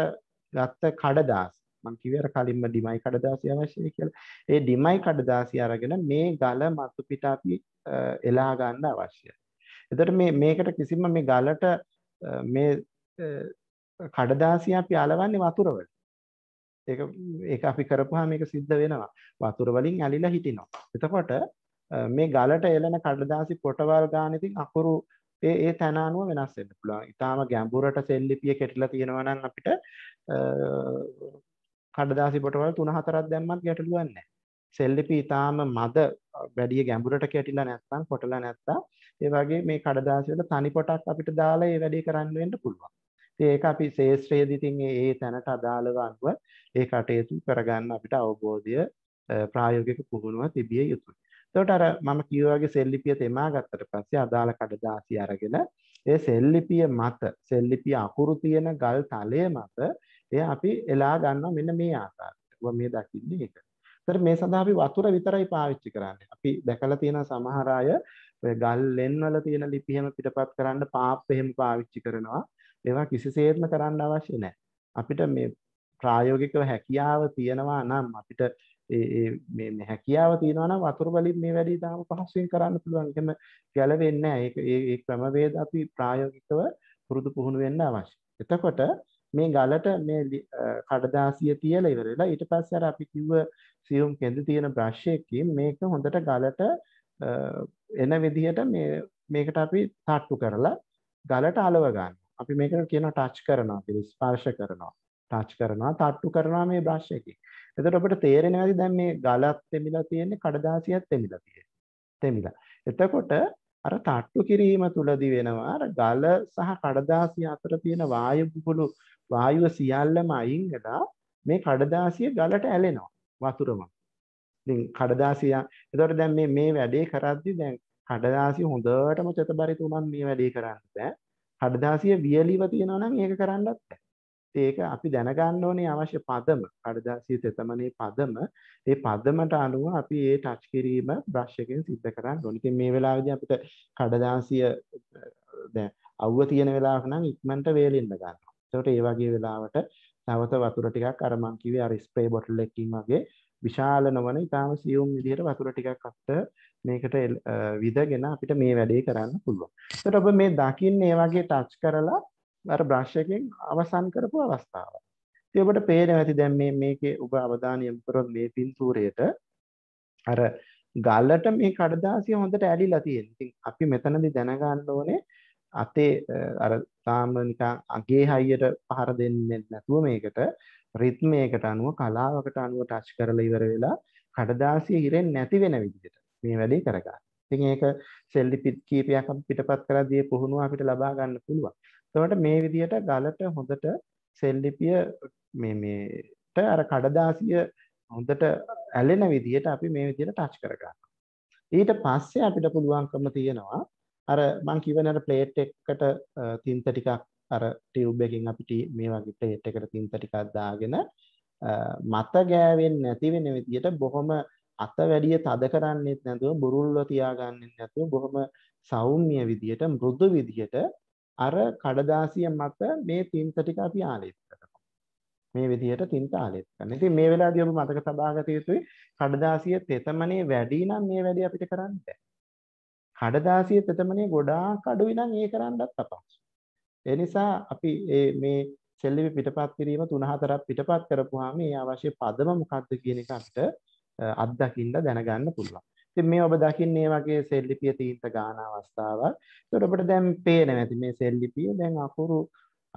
ගත්ත කඩදාසි මං කිව්වේ අර කලින්ම ඩිමයි කඩදාසි අවශ්‍යයි කියලා. ඒ ඩිමයි කඩදාසි අරගෙන මේ ගල මතු පිට අපි එලා ගන්න අවශ්‍යයි. එතකොට මේ මේකට කිසිම මේ ගලට මේ කඩදාසිය අපි අලවන්නේ වතුර වල. ඒක ඒක අපි කරපුවාම මේක සිද්ධ වෙනවා. වතුර වලින් ඇලිලා හිටිනවා. එතකොට මේ ගලට එළන කඩදාසි පොටවල් ගන්න ඉතින් අකුරු ඒ ඒ තැන අනුව වෙනස් වෙන්න පුළුවන්. ඊටාම ගැඹුරට සෙල් ලිපිය කෙටලා තියෙනවා නම් අපිට කඩදාසි පොටවල් 3 4ක් දැම්මත් ගැටලුවක් නැහැ. සෙල් ලිපි ඊටාම මද වැඩි ගැඹුරට කැටිලා නැත්නම් පොටලා නැත්නම් ඒ වගේ මේ කඩදාසි වල තනි පොටක් අපිට දාලා ඒ වැඩේ කරන්න වෙන්න පුළුවන්. ඉතින් ඒක අපි ශේෂ්ත්‍රයේදී තින් ඒ තැනට අදාළව අනුව ඒ කටයුතු කරගන්න අපිට අවබෝධය ප්‍රායෝගික පුහුණුව තිබිය යුතුයි. එතකොට අර මම කියවාගේ සෙල්ලිපිය තෙමා ගත්තට පස්සේ අදාළ කඩදාසි අරගෙන ඒ සෙල්ලිපිය මත සෙල්ලිපිය අකුරු තියෙන ගල් තලය මත එය අපි එලා ගන්නවා මෙන්න මේ ආකාරයට. ඔබ මේ දකින්නේ ඒක. ඒතර මේ සඳහා අපි වතුර විතරයි පාවිච්චි කරන්නේ. අපි දැකලා තියෙන සමහර අය ඔය ගල් ලෙන් වල තියෙන ලිපි හැම පිටපත් කරන්න පාප් එහෙම පාවිච්චි කරනවා. ඒවා කිසිසේත්ම කරන්න අවශ්‍ය නැහැ. අපිට මේ ප්‍රායෝගිකව හැකියාව තියෙනවා නම් අපිට මේ හැකියාව තියෙනවා නම් වතුර වලින් මේ වැඩේ තාම පහසුවෙන් කරන්න පුළුවන්. එහෙම ගැලවෙන්නේ නැහැ. ඒක ඒ ක්‍රමවේද අපි ප්‍රායෝගිකව පුරුදු පුහුණු වෙන්න අවශ්‍යයි. එතකොට මේ ගලට මේ කඩදාසිය තියලා ඉවර වෙලා ඊට පස්සේ අර අපි කිව්ව සියුම් කෙඳ තියෙන බ්‍රෂ් එකකින් මේක හොඳට ගලට එන විදිහට මේ මේකට අපි තට්ටු කරලා ගලට අලව ගන්න. අපි මේකට කියන ටච් කරනවා, ස්පර්ශ කරනවා. ටච් කරනවා, තට්ටු කරනවා මේ බ්‍රෂ් එකේ. එතකොට ඔබට තේරෙනවාද දැන් මේ ගලත් තෙමිලා තියෙන්නේ, කඩදාසියත් තෙමිලා තියෙන්නේ. තෙමිලා. එතකොට අර තට්ටු කිරීම තුලදී වෙනවා අර ගල සහ කඩදාසිය අතර තියෙන වායු බුබුලු වායුව සියල්ලම අයින් වෙලා මේ කඩදාසිය ගලට ඇලෙනවා වතුරම. ඉතින් කඩදාසියා එතකොට දැන් මේ මේ වැඩේ කරද්දි දැන් කඩදාසිය හොඳටම චතබරිත උනන් මේ වැඩේ කරන්න බෑ. කඩදාසිය වියලිව තියෙනවා නම් මේක කරන්නත් බෑ. ඒක අපි දැනගන්න ඕනේ අවශ්‍ය පදම කඩදාසිය තෙතමනේ පදම ඒ පදමට අනුව අපි ඒ ටච් කිරීම බ්‍රෂ් එකෙන් සිද්ධ කරන්න ඕනේ. ඉතින් මේ වෙලාවේදී අපිට කඩදාසිය දැන් අවුව තියෙන වෙලාවක නම් ඉක්මනට වේලෙන්න ගන්නවා. ඒකට ඒ වගේ වෙලාවට නැවත වතුර ටිකක් අර මං කිව්වේ අර ස්ප්‍රේ බොටල් එකකින් වගේ විශාල නොවන ඉතාම සියුම් විදිහට වතුර ටිකක් අපිට මේකට විදගෙන අපිට මේ වැඩේ කරන්න පුළුවන්. ඒකට ඔබ මේ දකින්නේ මේ වගේ ටච් කරලා අර බ්‍රශ් එකෙන් අවසන් කරපු අවස්ථාවක්. ඉතින් ඔබට පේනවා ඇති දැන් මේ මේකේ ඔබ අවධානය යොමු කරොත් මේ පින්තූරයට අර ගලට මේ කඩදාසිය හොඳට ඇලිලා තියෙනවා. ඉතින් අපි මෙතනදී දැනගන්න ඕනේ අතේ අර තාම නිකන් අගේ හයියට පහර දෙන්නේ නැතුව මේකට රිද්මයකට අනුව කලාවකට අනුව ටච් කරලා ඉවර වෙලා කඩදාසිය හිරෙන් නැති වෙන විදිහට මේ වැඩේ කරගන්න. ඉතින් ඒක සෙල් ලිපිඩ් කීපයක් අපි පිටපත් කරලා දී පුහුණුව අපිට ලබා ගන්න පුළුවන්. එතකොට මේ විදිහට ගලට හොඳට සෙල් ලිපිය මේ මේට අර කඩදාසිය හොඳට ඇලෙන විදිහට අපි මේ විදිහට ටච් කරගන්නවා. ඊට පස්සේ අපිට පුළුවන්කම තියෙනවා අර මං කිව්වනේ අර ප්ලේට් එකකට තින්ත ටිකක් අර ටියුබ් එකකින් අපිට මේ වගේ ප්ලේට් එකට තින්ත ටිකක් දාගෙන මත ගෑවෙන්නේ නැති වෙන විදියට බොහොම අත වැඩිය තද කරන්නෙත් නැතුව බුරුල්ව තියාගන්නෙත් නැතුව බොහොම සෞම්‍ය විදියට මෘදු විදියට අර කඩදාසිය මත මේ තින්ත ටික අපි ආලේප කරනවා. මේ විදිහට තින්ත ආලේප කරනවා. ඉතින් මේ වෙලාවදී ඔබ මතක තබා ගත යුතුයි කඩදාසිය තෙතමනේ වැඩි නම් මේ වැඩේ අපිට කරන්න බැහැ. කඩදාසිය තෙතමනේ ගොඩාක් අඩුයි නම් ඒ කරන්නත් අපහසුයි. ඒ නිසා අපි මේ සෙල්ලිපි පිටපත් කිරීම 3-4ක් පිටපත් කරපුවාම මේ අවශ්‍ය පදම මොකක්ද කියන එක අපිට අත්දකින්න දැනගන්න පුළුවන්. ඉතින් මේ ඔබ දකින්නේ වගේ සෙල්ලිපිය තීන්ත ගාන අවස්ථාවක්. ඒකට ඔබට දැන් පේනවා ඇති මේ සෙල්ලිපිය දැන් අකුරු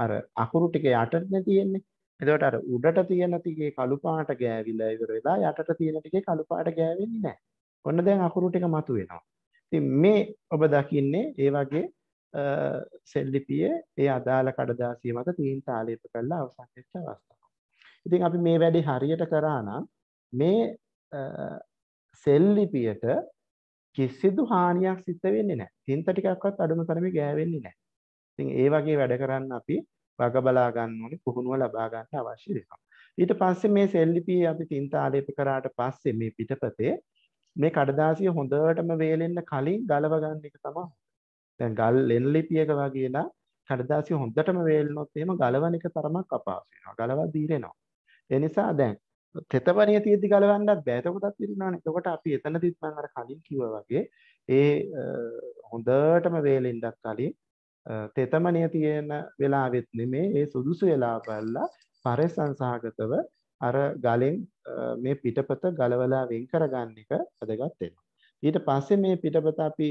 අර අකුරු ටික යටටනේ තියෙන්නේ. එතකොට අර උඩට තියෙන ටිකේ කළු පාට ගෑවිලා ඉවර වෙලා යටට තියෙන ටිකේ කළු පාට ගෑවෙන්නේ නැහැ. ඔන්න දැන් අකුරු ටික මතුවෙනවා. ඉතින් මේ ඔබ දකින්නේ ඒ වගේ සෙල්ලිපියේ ඒ අදාළ කඩදාසිය මත තීන් තාලේප කරලා අවසන් වෙච්ච අවස්ථාව. ඉතින් අපි මේ වැඩේ හරියට කරා නම් මේ සෙල්ලිපියට කිසිදු හානියක් සිද්ධ වෙන්නේ නැහැ. තින්ත ටිකක්වත් අඩුම තරමේ ගෑවෙන්නේ නැහැ. ඉතින් ඒ වගේ වැඩ කරන්න අපි වග බලා ගන්න ඕනේ පුහුණුව ලබා ගන්න අවශ්‍ය වෙනවා. ඊට පස්සේ මේ සෙල්ලිපිය අපි තින්ත ආලේප කරාට පස්සේ මේ පිටපතේ මේ කඩදාසිය හොඳටම වේලෙන්න කලින් ගලව ගන්න එක තමයි. දැන් ගල් ලෙන් ලිපියක වගේ නම් කඩදාසි හොඳටම වේලනොත් එහෙම ගලවන එක තරමක් අපහසු වෙනවා. ගලවලා දීරෙනවා. ඒ නිසා දැන් තෙතවරිය තියෙද්දි ගලවන්නත් බෑ. එතකොටත් ඉන්නවනේ. එතකොට අපි එතනදිත් මම අර කලින් කිව්වා වගේ ඒ හොඳටම වේලෙන්ඩක් කලින් තෙතමනිය තියෙන වෙලාවෙත් නෙමේ ඒ සුදුසු වෙලා බලලා පරිසංසහගතව අර ගලෙන් මේ පිටපත ගලවලා වෙන් කරගන්න එක වැදගත් වෙනවා. ඊට පස්සේ මේ පිටපත අපි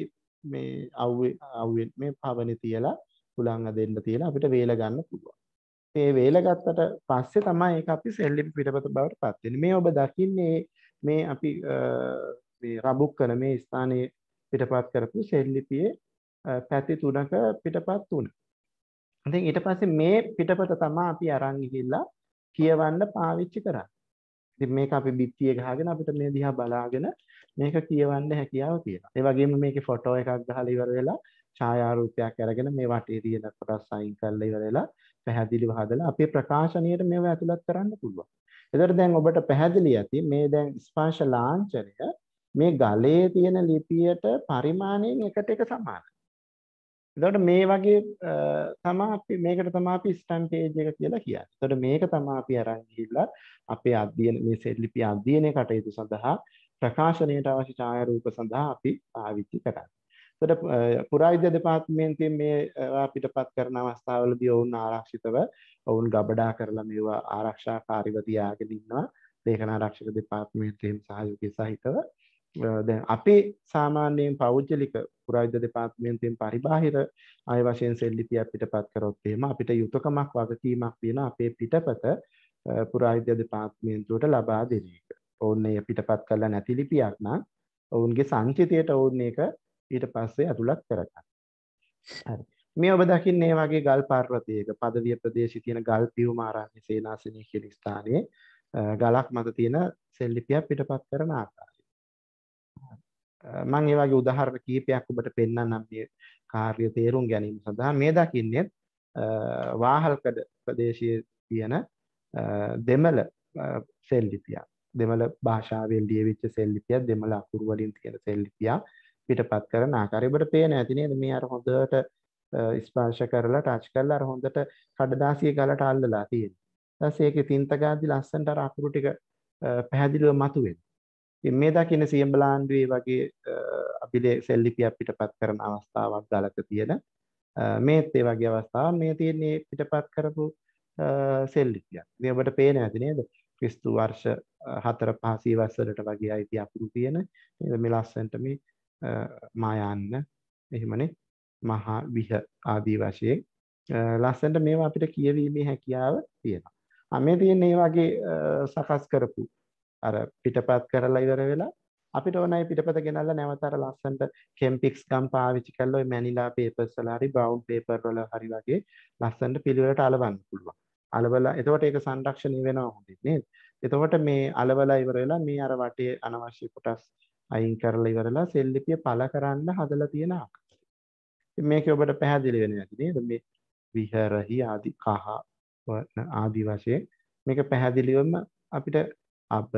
මේ අව්වේ අව්වේ මේ පවනේ තියලා හුලං අදෙන්න තියලා අපිට වේල ගන්න පුළුවන්. මේ වේල ගත්තට පස්සේ තමයි ඒක අපි සෙල්ලිම් පිටපත බවට පත් වෙන්නේ. මේ ඔබ දකින්නේ මේ අපි මේ රබුක් කරන මේ ස්ථානයේ පිටපත් කරපු සෙල්ලිපියේ පැති තුනක පිටපත් තුන. ඉතින් ඊට පස්සේ මේ පිටපත තමයි අපි අරන් ගිහිල්ලා කියවන්න පාවිච්චි කරන්නේ. ඉතින් මේක අපි බිත්තියේ ගහගෙන අපිට මේ දිහා බලාගෙන මේක කියවන්න හැකියාව තියෙනවා. ඒ වගේම මේකේ ෆොටෝ එකක් ගහලා ඉවර වෙලා ඡායාරූපයක් අරගෙන මේ වටේ තියෙන කොටස් අයින් කරලා ඉවර වෙලා පැහැදිලිව හදලා අපේ ප්‍රකාශනීයට මේව ඇතුළත් කරන්න පුළුවන්. එතකොට දැන් ඔබට පැහැදිලි ඇති මේ දැන් ස්පර්ශ ලාංඡනය මේ ගලේ තියෙන ලිපියට පරිමාණයෙන් එකට එක සමානයි. එතකොට මේ වගේ තමයි අපි මේකට තමයි අපි ස්ටැම්ප් පේජ් එක කියලා කියන්නේ. එතකොට මේක තමයි අපි අරන් ගිහිල්ලා අපේ අධ්‍යයන මේ සෙල්ලිපි අධ්‍යයනයේ කටයුතු සඳහා ප්‍රකාශනයට අවශ්‍ය ඡායාරූප සඳහා අපි පාවිච්චි කරන්නේ. එතකොට පුරාවිද්‍යා දෙපාර්තමේන්තුවෙන් මේවා පිටපත් කරන අවස්ථාවලදී ඔවුන් ආරක්ෂිතව ඔවුන් ගබඩා කරලා මේවා ආරක්ෂාකාරීව තියාගෙන ඉන්නවා. ලේඛන ආරක්ෂක දෙපාර්තමේන්තුවෙන් සහයෝගය සහිතව. දැන් අපි සාමාන්‍යයෙන් පෞද්ගලික පුරාවිද්‍යා දෙපාර්තමේන්තුවෙන් පරිබාහිර ආය වශයෙන් සෙල්ලිපියක් පිටපත් කරොත් එහෙම අපිට යුතුයකමක් වගකීමක් තියෙනවා අපේ පිටපත පුරාවිද්‍යා දෙපාර්තමේන්තුවට ලබා දෙන එක. ඔවුන් ඒ පිටපත් කරලා නැති ලිපියක් නම් ඔවුන්ගේ සංචිතයට ඔවුන් ඒක ඊට පස්සේ ඇතුළත් කරගන්න. හරි. මේ ඔබ දකින්නේ වගේ ගල් පර්වතයක පදවිය ප්‍රදේශයේ තියෙන ගල් පියුම ආරණ්‍ය සේනාසනයේ කියන ස්ථානයේ ගලක් මත තියෙන සෙල්ලිපියක් පිටපත් කරන ආකාරය. මම ඒ වගේ උදාහරණ කිහිපයක් ඔබට පෙන්වන්නම් මේ කාර්ය තේරුම් ගැනීම සඳහා මේ දකින්නේ වාහල්කඩ ප්‍රදේශයේ තියෙන දෙමළ සෙල්ලිපියක්. දෙමළ භාෂාවෙන් ලියවිච්ච සෙල්ලිපියක් දෙමළ අකුරු වලින් තියෙන සෙල්ලිපියක් පිටපත් කරන ආකාරය ඔබට පේන ඇති නේද මේ අර හොඳට ස්පර්ශ කරලා ටච් කරලා අර හොඳට කඩදාසිය ගලට අල්ලලා තියෙන. ඊටසේ ඒකේ තින්ත ගාද්දි ලස්සනට අර අකුරු ටික පැහැදිලිව මතුවෙන. ඉතින් මේ දකින්න සියඹලාන්ඩුවේ වගේ අපිලේ සෙල්ලිපියක් පිටපත් කරන අවස්ථාවක් ගලක තියෙන මේත් ඒ වගේ අවස්ථාවක් මේ තියෙන්නේ පිටපත් කරපු සෙල්ලිපියක්. ඉතින් ඔබට පේන ඇති නේද? ක්‍රිස්තු වර්ෂ හතර පහසී වස්සලට වගේ අයිති අපුරු තියෙන මේ ලස්සන්ට මේ මායන්න එහෙමනේ මහා විහ ආදී වශයෙන් ලස්සන්ට මේවා අපිට කියවීමේ හැකියාව තියෙනවා. අමේ තියෙන මේ වගේ සකස් කරපු අර පිටපත් කරලා ඉවර වෙලා අපිට ඕනයි පිටපත ගෙනල්ලා නැවත අර ලස්සනට කෙම්පික්ස් ගම් පාවිච්චි කරලා ඔය මැනිලා පේපර්ස් වල හරි බ්‍රවුන් පේපර් වල හරි වගේ ලස්සනට පිළිවෙලට අලවන්න පුළුවන්. අලවලා එතකොට ඒක සංරක්ෂණය වෙනවා හොඳින් නේද? එතකොට මේ අලවලා ඉවර වෙලා මේ අර වටේ අනවශ්‍ය කොටස් අයින් කරලා ඉවරලා සෙල් ලිපිය පළ කරන්න හදලා තියෙන ආකාරය. මේක ඔබට පැහැදිලි වෙන ඇති නේද? මේ විහරහි ආදි කහ ආදි වශයෙන් මේක පැහැදිලිවම අපිට අප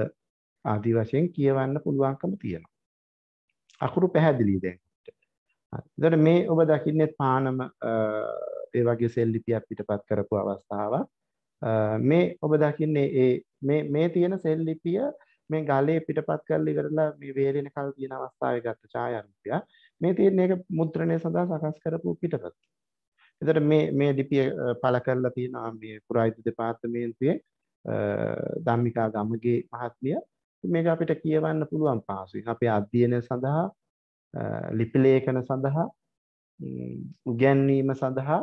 ආදි වශයෙන් කියවන්න පුළුවන්කම තියෙනවා. අකුරු පැහැදිලි දැන්. එතකොට මේ ඔබ දකින්නේ පානම ඒ වගේ සෙල් ලිපියක් පිටපත් කරපු අවස්ථාවක්. මේ ඔබ දකින්නේ ඒ මේ මේ තියෙන සෙල් ලිපිය මේ ගලේ පිටපත් කරලා ඉවරලා මේ වේලෙන කල් තියෙන අවස්ථාවේ ගත්ත ඡායාරූපය මේ තියෙන එක මුද්‍රණය සඳහා සකස් කරපු පිටපත. එතකොට මේ මේ ලිපිය පළ කරලා තියෙනවා මේ පුරාවිද්‍ය දෙපාර්තමේන්තුවේ ධම්මිකා ගමගේ මහත්මිය මේක අපිට කියවන්න පුළුවන් පහසුවෙන් අපේ අධ්‍යයනය සඳහා ලිපිලේඛන සඳහා උගැන්වීම සඳහා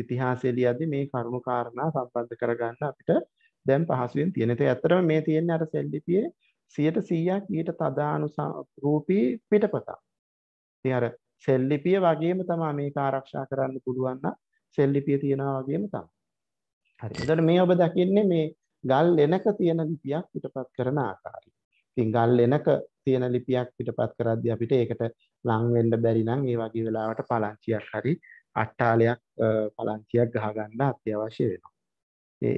ඉතිහාසය ලියද්දි මේ කරුණු කාරණා සම්බන්ධ කරගන්න අපිට දැන් පහසුවෙන් තියෙන. ඒ ඇත්තටම මේ තියෙන්නේ අර සෙල් ලිපියේ 100% ඊට තදානුරූපී පිටපතක්. ඉතින් අර සෙල් ලිපිය වගේම තමයි මේක ආරක්ෂා කරන්න පුළුවන් නම් සෙල් ලිපිය තියනවා වගේම තමයි. හරි. එතකොට මේ ඔබ දකින්නේ මේ ගල් එනක තියෙන ලිපියක් පිටපත් කරන ආකාරය. ඉතින් ගල් එනක තියෙන ලිපියක් පිටපත් කරද්දී අපිට ඒකට ලං වෙන්න බැරි නම් ඒ වගේ වෙලාවට පලංචියක් හරි අට්ටාලයක් පලංචියක් ගහගන්න අත්‍යවශ්‍ය වෙනවා.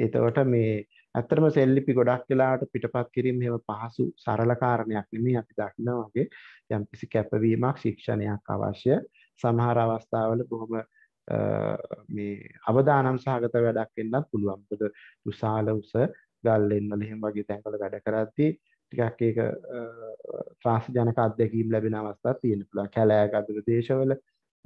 එතකොට මේ ඇත්තටම සෙල්ලිපි ගොඩක් වෙලාවට පිටපත් කිරීම එහෙම පහසු සරල කාරණයක් නෙමෙයි අපි දකිනා වගේ යම්කිසි කැපවීමක් ශික්ෂණයක් අවශ්‍ය. සමහර අවස්ථාවල බොහොම මේ අවදානම් සහගත වැඩක් වෙන්නත් පුළුවන්. මොකද උසාල උස ගල් එන්න එහෙම වගේ තැන්වල වැඩ කරද්දී ටිකක් ඒක ත්‍රාසජනක අත්දැකීම් ලැබෙන අවස්ථා තියෙන පුළුවන් කැලෑ ගදුර දේශවල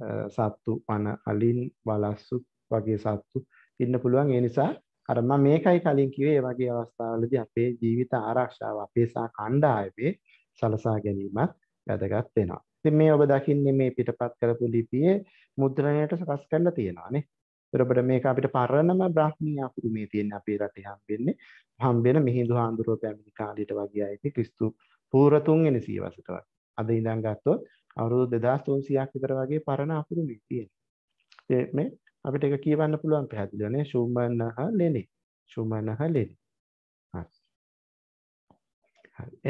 Eh, සත්තු පන අලින් බලස්සු වගේ සත්තු ඉන්න පුළුවන් ඒ නිසා අරම මේකයි කලින් කිවේ වගේ අවස්ථාවලදී අපේ ජීවිත ආරක්ෂාව අපේ සා කණ්ඩායමේ සලසා ගැනීමත් වැදගත් වෙනවා. ඉතින් මේ ඔබ දකින්නේ මේ පිටපත් කරපු ලිපියේ මුද්‍රණයට සකස් කරලා තියෙනවානේ. එතකොට මේක අපිට පරණම බ්‍රාහ්මී ආකෘතියේ තියෙන අපේ රටේ හම්බෙන්නේ හම්බෙන මිහිඳු හාමුදුරුවෝ පැමිණි කාලයට වගේ ආයේ ක්‍රිස්තු පූර්ව 3000 සියවසට වගේ. අද ඉඳන් ගත්තොත් අවුරුදු දෙදස් තුන්සියක් විතර වගේ පරණ අකුරු ලිතිය මේ අපිට එක කියවන්න පුළුවන් පැහැදිලිවනේ ශුමනහ ලෙනේ ශුමනහ ලෙනේ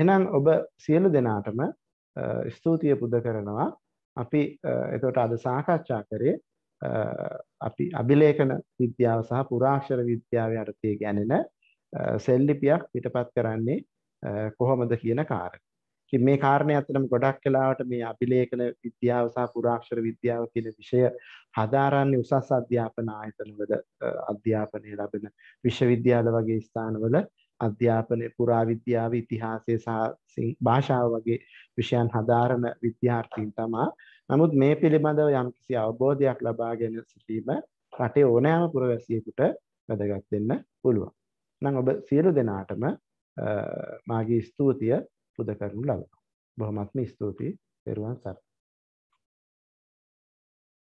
එහෙනම් ඔබ සියලු දෙනාටම ස්තුතිය පුද කරනවා අපි එතකොට අද සාකච්ඡා කරේ අපි අභිලේඛන විද්‍යාව සහ පුරාක්ෂර විද්‍යාව යටතේ ගැනෙන සෙල්ලිපියක් පිටපත් කරන්නේ කොහොමද කියන කාරණය ඉතින් මේ කාරණේ ඇත්තටම ගොඩක් වෙලාවට මේ අභිලේඛන විද්‍යාව සහ පුරාක්ෂර විද්‍යාව කියන විෂය හදාරන්නේ උසස් අධ්‍යාපන ආයතනවල අධ්‍යාපනය ලැබෙන විශ්වවිද්‍යාල වගේ ස්ථානවල අධ්‍යාපනය පුරා විද්‍යාව ඉතිහාසය සහ භාෂාව වගේ විෂයන් හදාරන විද්‍යාර්ථීන් තමා. නමුත් මේ පිළිබඳව යම්කිසි අවබෝධයක් ලබාගෙන සිටීම රටේ ඕනෑම පුරවැසියෙකුට වැදගත් වෙන්න පුළුවන්. නම් ඔබ සියලු දෙනාටම මාගේ ස්තුතිය පුද කරනු ලබනවා. බොහොමත්ම ස්තුතියි. පෙරුවන් සරණයි.